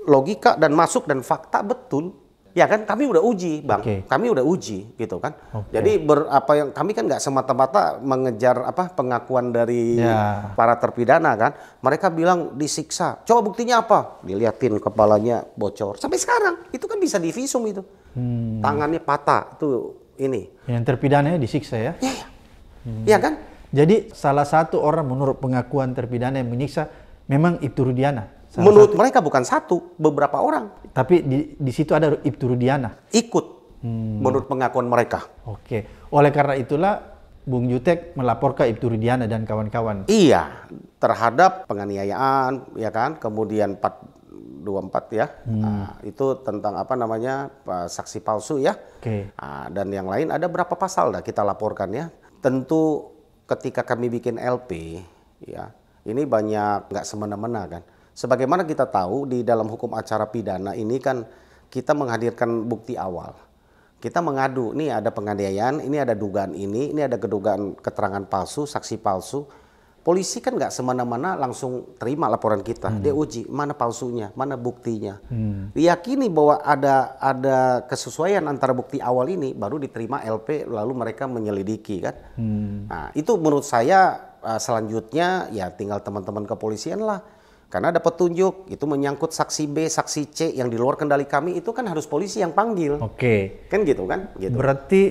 logika dan masuk dan fakta betul. Ya kan kami udah uji, Bang. Okay. Kami udah uji gitu kan. Okay. Jadi ber, apa yang kami kan nggak semata-mata mengejar apa pengakuan dari yeah. para terpidana kan. Mereka bilang disiksa. Coba buktinya apa? Diliatin kepalanya bocor. Sampai sekarang itu kan bisa divisum itu. Hmm. Tangannya patah tuh ini. Yang terpidananya disiksa ya? Iya. iya. Hmm. Ya kan? Jadi salah satu orang menurut pengakuan terpidana yang menyiksa memang Ibtu Rudiana. Salah Menurut satu. mereka bukan satu, beberapa orang. Tapi di, di situ ada Ibtu Rudiana. Ikut. Hmm. Menurut pengakuan mereka. Oke. Oleh karena itulah Bung Jutek melapor ke Ibtu Rudiana dan kawan-kawan. Iya, terhadap penganiayaan, ya kan? Kemudian 424 ya. Hmm. Nah, itu tentang apa namanya? saksi palsu ya. Oke. Nah, dan yang lain ada berapa pasal dah kita laporkan ya. Tentu ketika kami bikin LP ya, ini banyak nggak semena-mena kan Sebagaimana kita tahu di dalam hukum acara pidana ini kan kita menghadirkan bukti awal. Kita mengadu, ini ada penganiayaan, ini ada dugaan ini, ini ada kedugaan keterangan palsu, saksi palsu. Polisi kan nggak semena-mena langsung terima laporan kita. Hmm. Dia uji mana palsunya, mana buktinya. Hmm. Diyakini bahwa ada ada kesesuaian antara bukti awal ini, baru diterima LP lalu mereka menyelidiki kan. Hmm. Nah itu menurut saya eh, selanjutnya ya tinggal teman-teman kepolisian lah karena ada petunjuk, itu menyangkut saksi B, saksi C yang di luar kendali kami itu kan harus polisi yang panggil. Oke. Kan gitu kan? Gitu. Berarti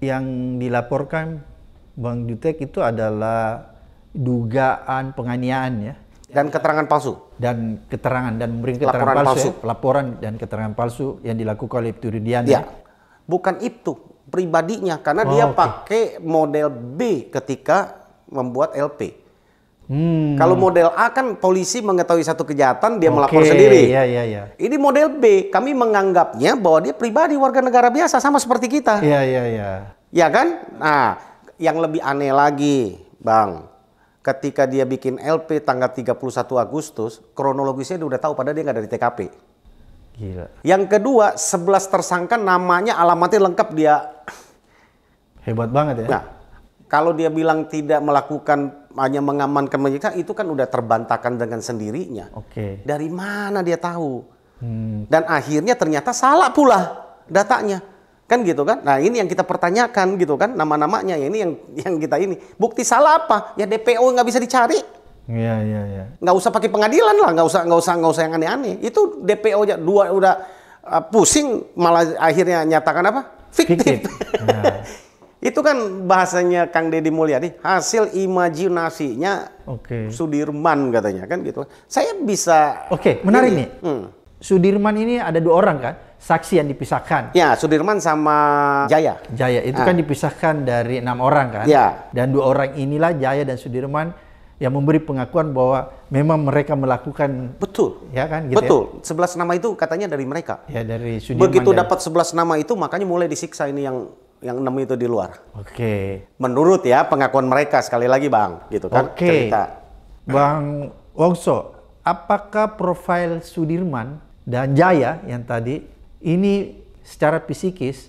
yang dilaporkan Bang Jutek itu adalah dugaan penganiayaan ya? Dan keterangan palsu. Dan keterangan dan memberi keterangan laporan palsu, ya? palsu. Ya? laporan dan keterangan palsu yang dilakukan oleh Ibtu Iya, ya? Bukan itu, pribadinya karena oh, dia okay. pakai model B ketika membuat LP. Hmm. Kalau model A kan polisi mengetahui satu kejahatan dia okay, melapor sendiri. Iya iya iya. Ini model B, kami menganggapnya bahwa dia pribadi warga negara biasa sama seperti kita. Iya iya iya. Ya kan? Nah, yang lebih aneh lagi, Bang. Ketika dia bikin LP tanggal 31 Agustus, kronologisnya dia udah tahu padahal dia nggak dari TKP. Gila. Yang kedua, 11 tersangka namanya alamatnya lengkap dia. Hebat banget ya. Nah, kalau dia bilang tidak melakukan hanya mengamankan mereka itu kan udah terbantahkan dengan sendirinya. Oke. Okay. Dari mana dia tahu? Hmm. Dan akhirnya ternyata salah pula datanya. Kan gitu kan? Nah, ini yang kita pertanyakan gitu kan nama-namanya ya, ini yang yang kita ini. Bukti salah apa? Ya DPO nggak bisa dicari. Iya, iya, iya. Nggak usah pakai pengadilan lah, nggak usah nggak usah nggak usah yang aneh-aneh. Itu DPO-nya dua udah uh, pusing malah akhirnya nyatakan apa? Fiktif. Fiktif. Nah. Itu kan bahasanya Kang Deddy Mulyadi, hasil imajinasinya okay. Sudirman katanya kan gitu. Saya bisa Oke, okay, menarik ini. nih. Hmm. Sudirman ini ada dua orang kan, saksi yang dipisahkan. Ya, Sudirman sama Jaya. Jaya itu ah. kan dipisahkan dari enam orang kan. Ya. Dan dua orang inilah Jaya dan Sudirman yang memberi pengakuan bahwa memang mereka melakukan betul ya kan gitu ya. betul ya? 11 nama itu katanya dari mereka ya dari Sudirman begitu dapat sebelas nama itu makanya mulai disiksa ini yang yang enam itu di luar. Oke. Okay. Menurut ya pengakuan mereka sekali lagi bang, gitu kan okay. cerita. Bang Wongso, apakah profil Sudirman dan Jaya yang tadi ini secara psikis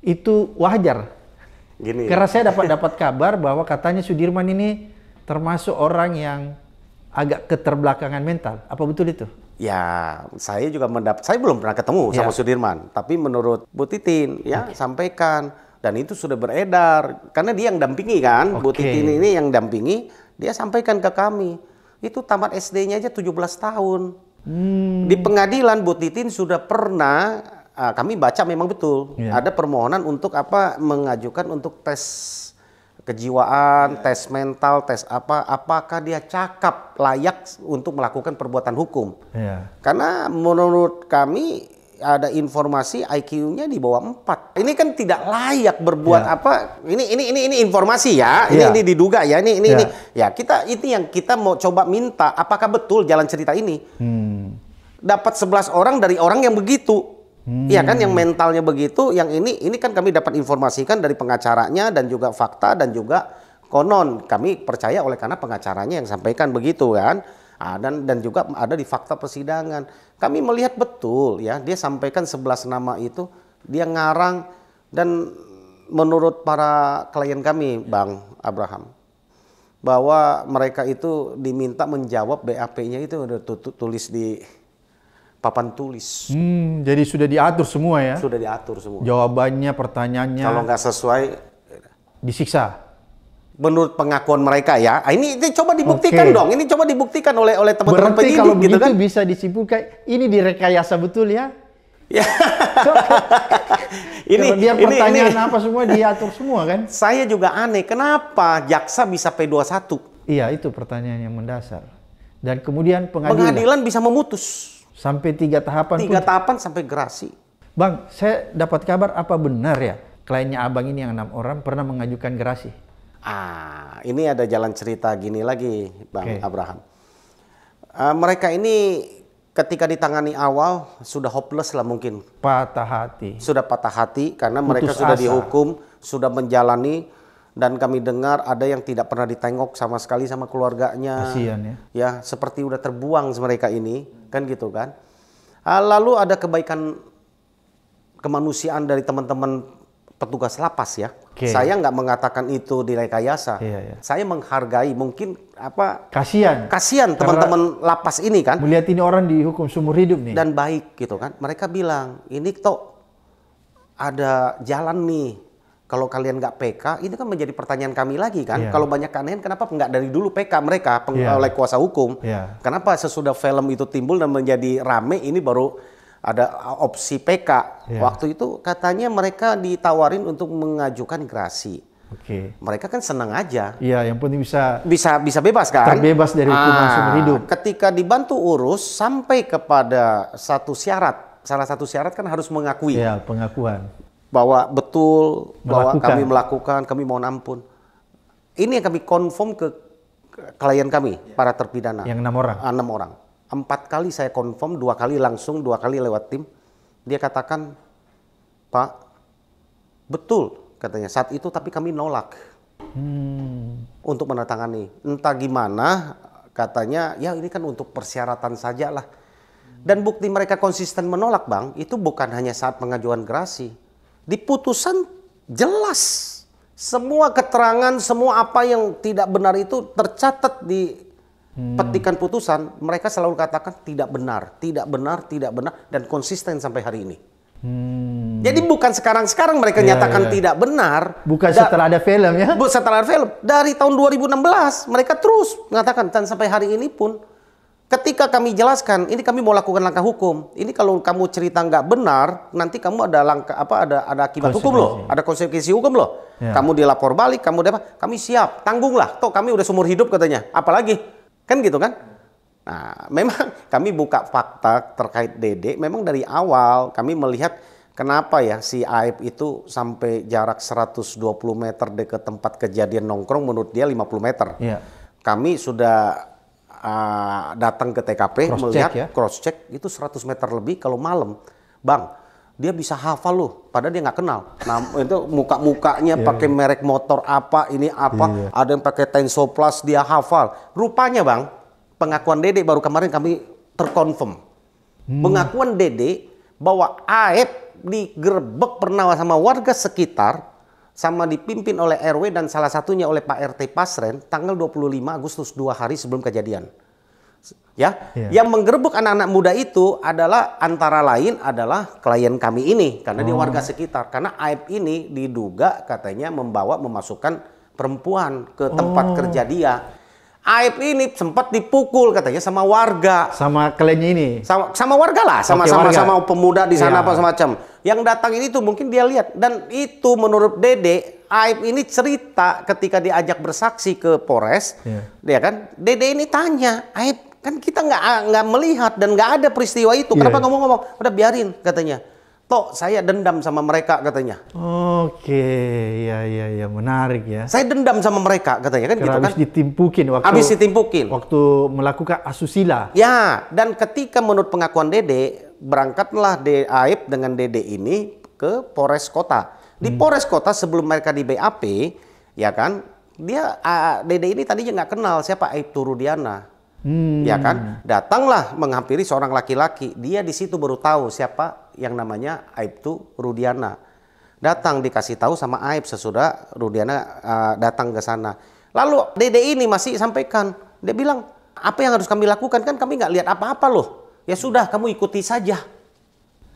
itu wajar? Gini. Karena saya dapat dapat kabar bahwa katanya Sudirman ini termasuk orang yang agak keterbelakangan mental. Apa betul itu? Ya, saya juga mendapat, saya belum pernah ketemu ya. sama Sudirman, tapi menurut Bu Titin ya okay. sampaikan dan itu sudah beredar karena dia yang dampingi kan, okay. Bu Titin ini yang dampingi, dia sampaikan ke kami. Itu tamat SD-nya aja 17 tahun. Hmm. Di pengadilan Bu Titin sudah pernah ah, kami baca memang betul ya. ada permohonan untuk apa mengajukan untuk tes kejiwaan, iya. tes mental, tes apa, apakah dia cakap layak untuk melakukan perbuatan hukum? Yeah. Karena menurut kami ada informasi IQ-nya di bawah 4. Ini kan tidak layak berbuat yeah. apa? Ini ini ini ini informasi ya. Ini yeah. ini diduga ya. Ini ini yeah. ini. Iya. Ya, kita ini yang kita mau coba minta apakah betul jalan cerita ini? Hmm. Dapat 11 orang dari orang yang begitu Hmm. Iya kan yang mentalnya begitu, yang ini ini kan kami dapat informasikan dari pengacaranya dan juga fakta dan juga konon kami percaya oleh karena pengacaranya yang sampaikan begitu kan. Ah, dan dan juga ada di fakta persidangan. Kami melihat betul ya, dia sampaikan 11 nama itu, dia ngarang dan menurut para klien kami Bang Abraham bahwa mereka itu diminta menjawab BAP-nya itu udah tulis di papan tulis. Hmm, jadi sudah diatur semua ya? Sudah diatur semua. Jawabannya, pertanyaannya. Kalau nggak sesuai, disiksa. Menurut pengakuan mereka ya, ah, ini, ini coba dibuktikan okay. dong. Ini coba dibuktikan oleh oleh teman-teman penyidik. kalau gitu begitu kan? bisa disimpulkan ini direkayasa betul ya? Ya. ini biar pertanyaan ini, ini. apa semua diatur semua kan? Saya juga aneh, kenapa jaksa bisa P21? Iya, itu pertanyaan yang mendasar. Dan kemudian pengadilan, pengadilan bisa memutus. Sampai tiga tahapan. Tiga pun. tahapan sampai gerasi. Bang, saya dapat kabar apa benar ya kliennya abang ini yang enam orang pernah mengajukan gerasi? Ah, ini ada jalan cerita gini lagi, Bang okay. Abraham. Uh, mereka ini ketika ditangani awal sudah hopeless lah mungkin. Patah hati. Sudah patah hati karena Putus mereka sudah asa. dihukum, sudah menjalani dan kami dengar ada yang tidak pernah ditengok sama sekali sama keluarganya. Kasian ya. Ya, seperti udah terbuang mereka ini, kan gitu kan. Ah, lalu ada kebaikan kemanusiaan dari teman-teman petugas lapas ya. Okay. Saya nggak mengatakan itu direkayasa. Iya, iya. Saya menghargai mungkin apa kasihan. Kasihan teman-teman lapas ini kan. Melihat ini orang dihukum seumur hidup nih. Dan baik gitu kan. Mereka bilang, "Ini toh ada jalan nih kalau kalian nggak PK, ini kan menjadi pertanyaan kami lagi kan. Yeah. Kalau banyak keanehan, eh, kenapa nggak dari dulu PK mereka peng- yeah. oleh kuasa hukum? Yeah. Kenapa sesudah film itu timbul dan menjadi rame ini baru ada eh, opsi PK? Yeah. Waktu itu katanya mereka ditawarin untuk mengajukan gerasi. Oke. Okay. Mereka kan senang aja. Iya, yang penting bisa bisa bisa bebas kan. Terbebas dari hukuman ah, seumur hidup. Ketika dibantu urus sampai kepada satu syarat, salah satu syarat kan harus mengakui. Iya, pengakuan bahwa betul bahwa kami melakukan, kami mohon ampun. Ini yang kami konfirm ke klien kami, ya. para terpidana. Yang enam orang. Ah, enam orang. Empat kali saya konfirm, dua kali langsung, dua kali lewat tim. Dia katakan, Pak, betul katanya saat itu, tapi kami nolak hmm. untuk menandatangani. Entah gimana, katanya ya ini kan untuk persyaratan saja lah. Dan bukti mereka konsisten menolak bang, itu bukan hanya saat pengajuan gerasi di putusan jelas semua keterangan, semua apa yang tidak benar itu tercatat di hmm. petikan putusan. Mereka selalu katakan tidak benar, tidak benar, tidak benar, dan konsisten sampai hari ini. Hmm. Jadi bukan sekarang-sekarang mereka ya, nyatakan ya. tidak benar. Bukan da setelah ada film ya? bukan setelah ada film dari tahun 2016 mereka terus mengatakan dan sampai hari ini pun Ketika kami jelaskan, ini kami mau lakukan langkah hukum. Ini kalau kamu cerita nggak benar, nanti kamu ada langkah apa ada ada akibat hukum loh, ada konsekuensi hukum loh. Ya. Kamu dilapor balik, kamu apa? Kami siap, tanggunglah. Toh kami udah seumur hidup katanya. Apalagi kan gitu kan? Nah, memang kami buka fakta terkait Dede. Memang dari awal kami melihat kenapa ya si Aib itu sampai jarak 120 meter dekat tempat kejadian nongkrong menurut dia 50 meter. Ya. Kami sudah uh, datang ke TKP cross melihat ya? cross check itu 100 meter lebih kalau malam, bang dia bisa hafal loh, padahal dia nggak kenal. Nah itu muka-mukanya yeah, pakai iya. merek motor apa, ini apa, yeah. ada yang pakai Tenso Plus dia hafal. Rupanya bang, pengakuan Dede baru kemarin kami terkonfirm. Hmm. Pengakuan Dede bahwa Aep digerebek pernah sama warga sekitar sama dipimpin oleh RW dan salah satunya oleh Pak RT Pasren tanggal 25 Agustus dua hari sebelum kejadian. Ya, yeah. yang menggerebek anak-anak muda itu adalah antara lain adalah klien kami ini karena oh. dia warga sekitar. Karena Aib ini diduga katanya membawa memasukkan perempuan ke tempat oh. kerja dia Aib ini sempat dipukul katanya sama warga. Sama kliennya ini. Sama sama warga lah, sama Oke, sama warga. sama pemuda di sana ya. apa semacam. Yang datang ini tuh mungkin dia lihat dan itu menurut Dede Aib ini cerita ketika diajak bersaksi ke Polres, ya, ya kan? Dede ini tanya, Aib kan kita nggak nggak melihat dan nggak ada peristiwa itu. Iya. Kenapa ngomong ngomong ngomong? Udah biarin katanya. Tok, saya dendam sama mereka katanya. Oke, ya ya ya, menarik ya. Saya dendam sama mereka katanya kan Karena gitu habis kan. ditimpukin waktu Habis ditimpukin. Waktu melakukan asusila. Ya, dan ketika menurut pengakuan Dede, berangkatlah De Aib dengan Dede ini ke Polres Kota. Di hmm. Polres Kota sebelum mereka di BAP, ya kan, dia uh, Dede ini tadinya nggak kenal siapa Aib Turudiana. Ya hmm. Ya kan? Datanglah menghampiri seorang laki-laki. Dia di situ baru tahu siapa yang namanya Aib tuh Rudiana. Datang dikasih tahu sama Aib sesudah Rudiana uh, datang ke sana. Lalu Dede ini masih sampaikan, dia bilang, apa yang harus kami lakukan kan kami nggak lihat apa-apa loh. Ya sudah, kamu ikuti saja.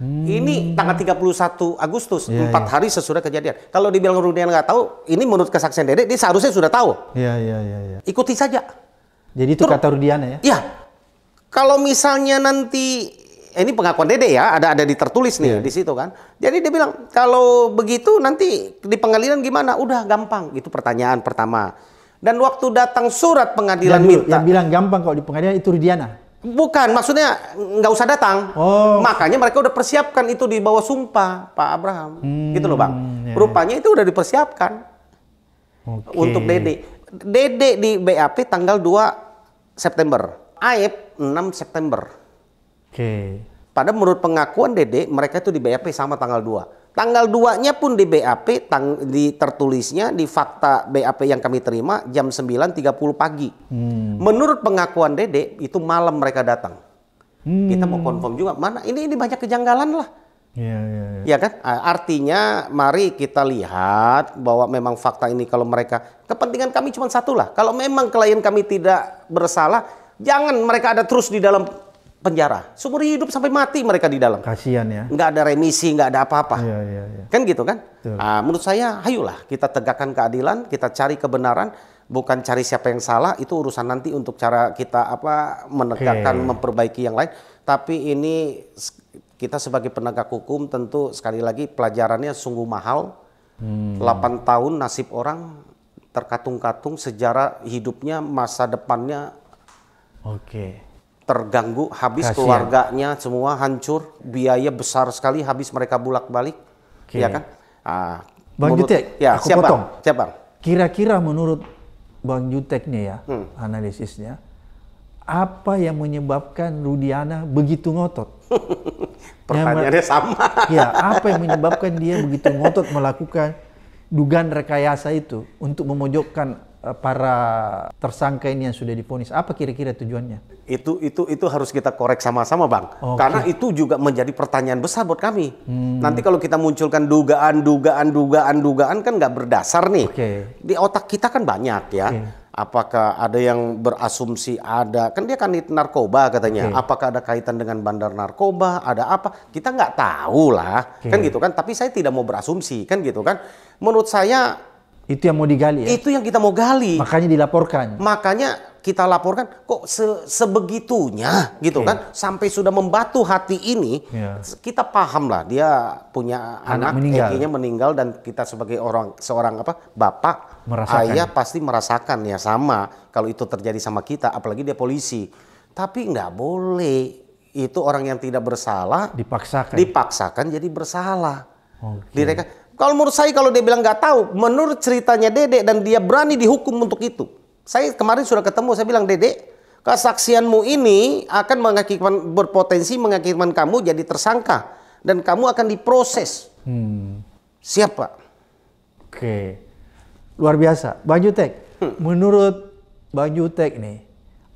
Hmm. Ini tanggal 31 Agustus, yeah, 4 yeah. hari sesudah kejadian. Kalau dibilang Rudiana nggak tahu, ini menurut kesaksian Dede, dia seharusnya sudah tahu. Iya, iya, iya. Yeah, Ikuti saja. Jadi itu Tur kata Rudiana ya? Iya. Kalau misalnya nanti Eh, ini pengakuan Dede ya, ada ada di tertulis nih yeah. di situ kan. Jadi dia bilang kalau begitu nanti di pengadilan gimana? Udah gampang. Itu pertanyaan pertama. Dan waktu datang surat pengadilan dulu, minta. Yang bilang gampang kalau di pengadilan itu Rudiana. Bukan, maksudnya nggak usah datang. Oh. Makanya mereka udah persiapkan itu di bawah sumpah Pak Abraham. Hmm, gitu loh Bang. Yeah. Rupanya itu udah dipersiapkan. Okay. Untuk Dede. Dede di BAP tanggal 2 September. AIP 6 September. Oke. Okay. Padahal menurut pengakuan Dede mereka itu di BAP sama tanggal 2. Tanggal 2-nya pun di BAP tang, di tertulisnya di fakta BAP yang kami terima jam 9.30 pagi. Hmm. Menurut pengakuan Dede itu malam mereka datang. Hmm. Kita mau konfirm juga mana ini ini banyak kejanggalan lah. Iya, iya, iya. Ya kan? Artinya mari kita lihat bahwa memang fakta ini kalau mereka kepentingan kami cuma satu lah. Kalau memang klien kami tidak bersalah, jangan mereka ada terus di dalam penjara. Seumur hidup sampai mati mereka di dalam. Kasihan ya. Nggak ada remisi, nggak ada apa-apa. Iya, iya, iya. Kan gitu kan? Nah, menurut saya, ayolah kita tegakkan keadilan, kita cari kebenaran, bukan cari siapa yang salah, itu urusan nanti untuk cara kita apa menegakkan, memperbaiki yang lain. Tapi ini kita sebagai penegak hukum tentu sekali lagi pelajarannya sungguh mahal. Hmm. 8 tahun nasib orang terkatung-katung sejarah hidupnya, masa depannya. Oke terganggu, habis Kasian. keluarganya semua hancur, biaya besar sekali habis mereka bolak-balik. Okay. Ya kan? Ah, Bang menurut, Jutek, ya, aku siap potong. Bang, siap Bang. Kira-kira menurut Bang Juteknya ya, hmm. analisisnya, apa yang menyebabkan Rudiana begitu ngotot? Pertanyaannya sama. Ya, apa yang menyebabkan dia begitu ngotot melakukan dugaan rekayasa itu untuk memojokkan Eh, para tersangka ini yang sudah diponis, apa kira-kira tujuannya? Itu itu itu harus kita korek sama-sama, Bang. Okay. Karena itu juga menjadi pertanyaan besar buat kami. Hmm. Nanti kalau kita munculkan dugaan, dugaan, dugaan, dugaan kan nggak berdasar nih. Okay. Di otak kita kan banyak ya. Okay. Apakah ada yang berasumsi ada kan dia kan narkoba katanya. Okay. Apakah ada kaitan dengan bandar narkoba? Ada apa? Kita nggak tahu lah. Okay. Kan gitu kan. Tapi saya tidak mau berasumsi kan gitu kan. Menurut saya itu yang mau digali ya? Itu yang kita mau gali. Makanya dilaporkan. Makanya kita laporkan kok se sebegitunya gitu iya. kan sampai sudah membatu hati ini yeah. kita paham lah dia punya anak, anak meninggal. E meninggal dan kita sebagai orang seorang apa bapak merasakan. ayah pasti merasakan ya sama kalau itu terjadi sama kita apalagi dia polisi tapi nggak boleh itu orang yang tidak bersalah dipaksakan dipaksakan jadi bersalah okay. Direka, kalau menurut saya kalau dia bilang nggak tahu, menurut ceritanya Dede dan dia berani dihukum untuk itu. Saya kemarin sudah ketemu, saya bilang Dede, kesaksianmu ini akan mengakibatkan berpotensi mengakibatkan kamu jadi tersangka dan kamu akan diproses. Hmm. Siapa? Oke, luar biasa. Bang Jutek, hmm. menurut Bang Jutek nih,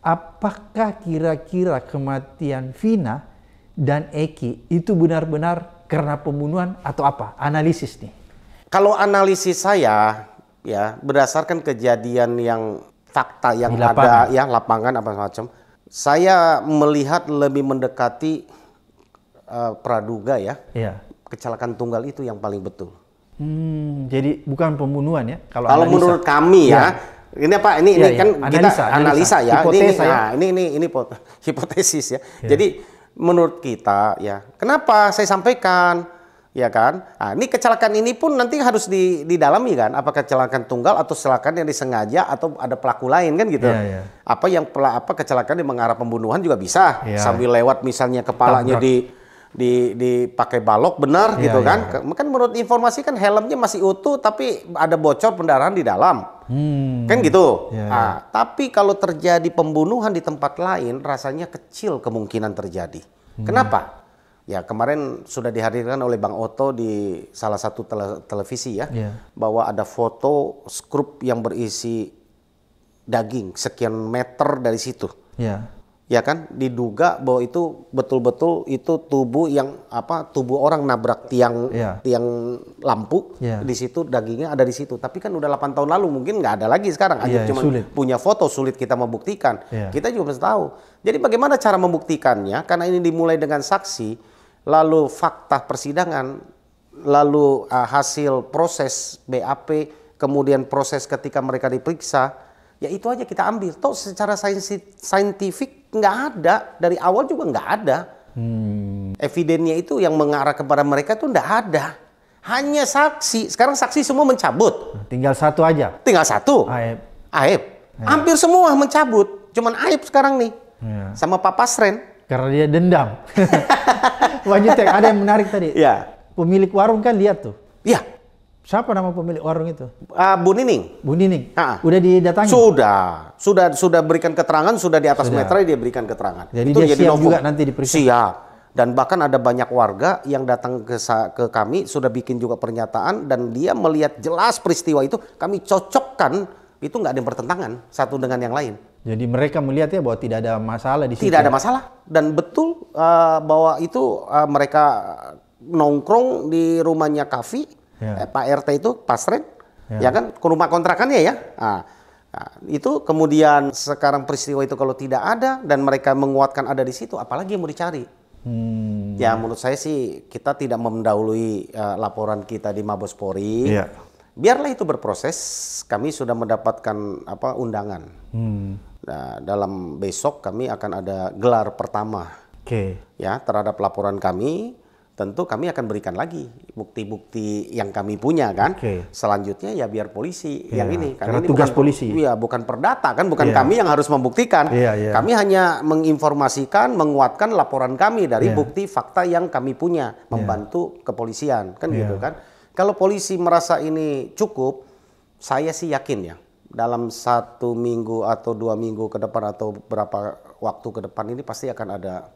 apakah kira-kira kematian Vina dan Eki itu benar-benar karena pembunuhan atau apa? Analisis nih. Kalau analisis saya ya berdasarkan kejadian yang fakta yang ada ya lapangan apa macam, saya melihat lebih mendekati uh, praduga ya. Iya. Kecelakaan tunggal itu yang paling betul. Hmm, jadi bukan pembunuhan ya kalau Kalau analisa. menurut kami ya, ya ini apa ini ya, ini ya. kan iya. analisa, kita analisa, analisa ya. ini, ini, ya. ya. ini ini ini hipotesis ya. ya. Jadi menurut kita ya. Kenapa saya sampaikan? Ya kan? Nah, ini kecelakaan ini pun nanti harus didalami kan, apakah kecelakaan tunggal atau kecelakaan yang disengaja atau ada pelaku lain kan gitu. Yeah, yeah. Apa yang pelak apa kecelakaan yang mengarah pembunuhan juga bisa yeah. sambil lewat misalnya kepalanya Tabrak. di di dipakai balok benar iya, gitu iya, kan. Iya. Kan menurut informasi kan helmnya masih utuh tapi ada bocor pendarahan di dalam. Hmm. Kan gitu. Ya, ya. Nah, tapi kalau terjadi pembunuhan di tempat lain rasanya kecil kemungkinan terjadi. Hmm. Kenapa? Ya kemarin sudah dihadirkan oleh Bang Oto di salah satu tele televisi ya yeah. bahwa ada foto skrup yang berisi daging sekian meter dari situ. Yeah ya kan diduga bahwa itu betul-betul itu tubuh yang apa tubuh orang nabrak tiang yeah. tiang lampu yeah. di situ dagingnya ada di situ tapi kan udah 8 tahun lalu mungkin nggak ada lagi sekarang aja yeah, cuma punya foto sulit kita membuktikan yeah. kita juga harus tahu jadi bagaimana cara membuktikannya karena ini dimulai dengan saksi lalu fakta persidangan lalu uh, hasil proses BAP kemudian proses ketika mereka diperiksa ya itu aja kita ambil toh secara saintifik nggak ada dari awal juga nggak ada. Hmm. Evidennya itu yang mengarah kepada mereka tuh nggak ada. Hanya saksi. Sekarang saksi semua mencabut. Tinggal satu aja. Tinggal satu. Aib. Aib. Ya. Hampir semua mencabut. Cuman Aib sekarang nih. Ya. Sama Papa Sren. Karena dia dendam. Wajib ya, ada yang menarik tadi. Ya. Pemilik warung kan lihat tuh. Iya. Siapa nama pemilik warung itu? Uh, Bu Nining. Bu Nining. Uh Udah didatangi. Sudah, sudah sudah berikan keterangan, sudah di atas meterai dia berikan keterangan. Jadi itu dia jadi siap novum. juga nanti diperiksa. Siap. Dan bahkan ada banyak warga yang datang ke ke kami sudah bikin juga pernyataan dan dia melihat jelas peristiwa itu kami cocokkan itu nggak ada yang bertentangan satu dengan yang lain. Jadi mereka melihat ya bahwa tidak ada masalah di sini. Tidak ada ya? masalah dan betul uh, bahwa itu uh, mereka nongkrong di rumahnya Kavi ya. Eh, Pak RT itu pasren, ya. ya kan ke rumah kontrakannya ya. Nah, nah, itu kemudian sekarang peristiwa itu kalau tidak ada dan mereka menguatkan ada di situ, apalagi yang mau dicari. Hmm. Ya menurut saya sih kita tidak mendahului uh, laporan kita di Mabes Polri. Ya. Biarlah itu berproses. Kami sudah mendapatkan apa undangan. Hmm. Nah, dalam besok kami akan ada gelar pertama. Oke. Okay. Ya terhadap laporan kami tentu kami akan berikan lagi bukti-bukti yang kami punya kan. Okay. Selanjutnya ya biar polisi yeah. yang ini karena, karena ini tugas bukan, polisi. ya bukan perdata kan, bukan yeah. kami yang harus membuktikan. Yeah, yeah. Kami hanya menginformasikan, menguatkan laporan kami dari yeah. bukti fakta yang kami punya, iya. membantu yeah. kepolisian kan yeah. gitu kan. Kalau polisi merasa ini cukup, saya sih yakin ya dalam satu minggu atau dua minggu ke depan atau berapa waktu ke depan ini pasti akan ada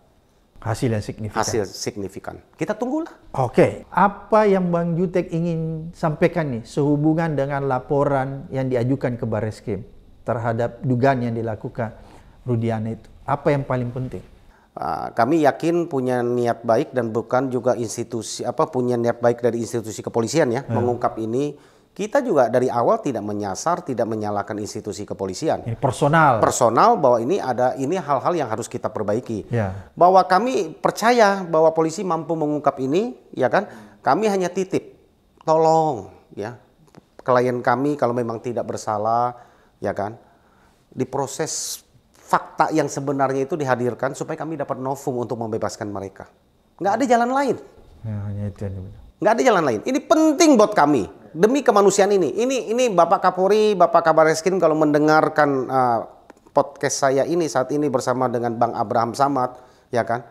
Hasil yang signifikan. Hasil signifikan. Kita tunggulah. Oke. Okay. Apa yang Bang Jutek ingin sampaikan nih sehubungan dengan laporan yang diajukan ke Baris Krim terhadap dugaan yang dilakukan Rudiana itu? Apa yang paling penting? Ah, kami yakin punya niat baik dan bukan juga institusi apa punya niat baik dari institusi kepolisian ya ya. mengungkap ini kita juga dari awal tidak menyasar, tidak menyalahkan institusi kepolisian. Ini personal. Personal bahwa ini ada ini hal-hal yang harus kita perbaiki. Ya. Bahwa kami percaya bahwa polisi mampu mengungkap ini, ya kan? Kami hanya titip, tolong, ya klien kami kalau memang tidak bersalah, ya kan? Diproses fakta yang sebenarnya itu dihadirkan supaya kami dapat novum untuk membebaskan mereka. Nggak ada jalan lain. Ya, hanya itu Nggak ada jalan lain. Ini penting buat kami demi kemanusiaan ini. Ini ini Bapak Kapolri, Bapak Kabarreskrim kalau mendengarkan uh, podcast saya ini saat ini bersama dengan Bang Abraham Samad, ya kan?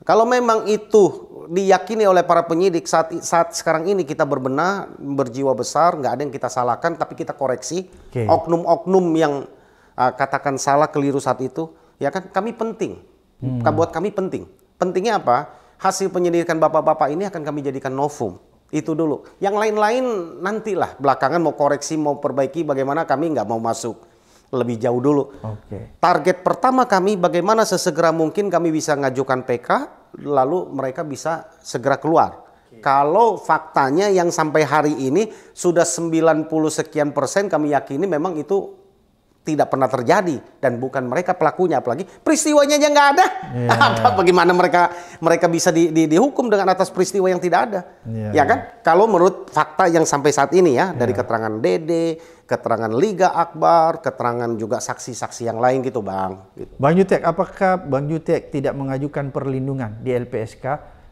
Kalau memang itu diyakini oleh para penyidik saat saat sekarang ini kita berbenah, berjiwa besar, nggak ada yang kita salahkan, tapi kita koreksi oknum oknum-oknum yang uh, katakan salah keliru saat itu, ya kan? Kami penting, hmm. buat kami penting. Pentingnya apa? Hasil penyelidikan bapak-bapak ini akan kami jadikan novum itu dulu. Yang lain-lain nantilah belakangan mau koreksi, mau perbaiki bagaimana kami nggak mau masuk lebih jauh dulu. Okay. Target pertama kami bagaimana sesegera mungkin kami bisa ngajukan PK lalu mereka bisa segera keluar. Okay. Kalau faktanya yang sampai hari ini sudah 90 sekian persen kami yakini memang itu tidak pernah terjadi dan bukan mereka pelakunya apalagi peristiwanya yang nggak ada yeah. apa bagaimana mereka mereka bisa di, di, dihukum dengan atas peristiwa yang tidak ada yeah. ya iya. kan kalau menurut fakta yang sampai saat ini ya yeah. dari iya. keterangan Dede keterangan Liga Akbar keterangan juga saksi-saksi yang lain gitu bang gitu. Bang Yutek, apakah Bang Yutek tidak mengajukan perlindungan di LPSK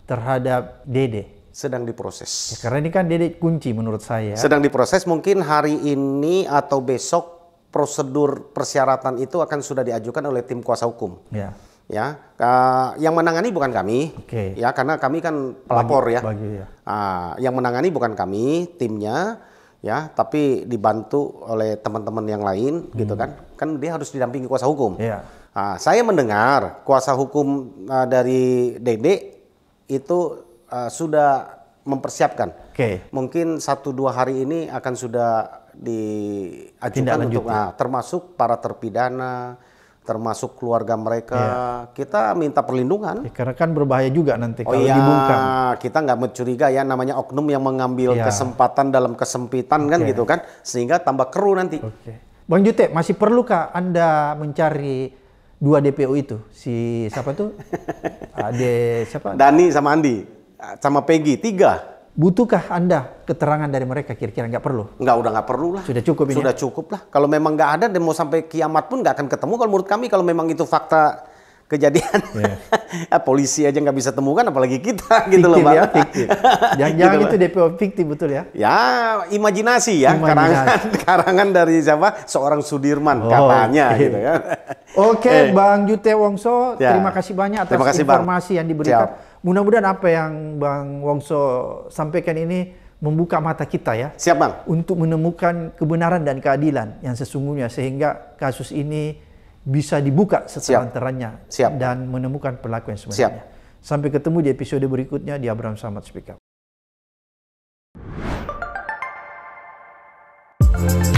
terhadap Dede sedang diproses ya, karena ini kan Dede kunci menurut saya sedang diproses mungkin hari ini atau besok prosedur persyaratan itu akan sudah diajukan oleh tim kuasa hukum. Ya. Ya, uh, yang menangani bukan kami, okay. ya karena kami kan pelapor ya. Bagi, ya. Uh, yang menangani bukan kami, timnya, ya, tapi dibantu oleh teman-teman yang lain, gitu hmm. gitu kan? Kan dia harus didampingi kuasa hukum. Ya. Uh, saya mendengar kuasa hukum uh, dari Dede itu uh, sudah mempersiapkan. Okay. Mungkin satu dua hari ini akan sudah diajukan untuk nah, termasuk para terpidana, termasuk keluarga mereka, ya. kita minta perlindungan. Ya, karena kan berbahaya juga nanti oh, kalau ya, dibungkam. Kita nggak mencuriga ya namanya oknum yang mengambil ya. kesempatan dalam kesempitan okay. kan gitu kan, sehingga tambah keruh nanti. Okay. Bang Jute, masih perlukah Anda mencari dua DPO itu? Si siapa tuh? Ade siapa? Dani sama Andi, sama Peggy, tiga. Butuhkah Anda keterangan dari mereka kira-kira nggak perlu? Nggak, udah nggak perlu lah. Sudah cukup ini? Sudah ya? cukup lah. Kalau memang nggak ada dan mau sampai kiamat pun nggak akan ketemu kalau menurut kami kalau memang itu fakta kejadian. Yeah. Ya polisi aja nggak bisa temukan apalagi kita gitu loh Ya, fiktif. Jangan-jangan gitu itu DPO fiktif betul ya? Ya, imajinasi ya. Imajinasi. Karangan karangan dari siapa? Seorang Sudirman oh, katanya okay. Iya. gitu kan. Oke, okay, eh. Bang Jute Wongso, ya. terima kasih banyak atas kasih, informasi bang. yang diberikan. Siap. Mudah-mudahan apa yang Bang Wongso sampaikan ini membuka mata kita ya. Siap Bang. Untuk menemukan kebenaran dan keadilan yang sesungguhnya sehingga kasus ini bisa dibuka seterang-terangnya Siap. dan menemukan pelaku yang sebenarnya. Siap. Sampai ketemu di episode berikutnya di Abraham Samad Speak Up.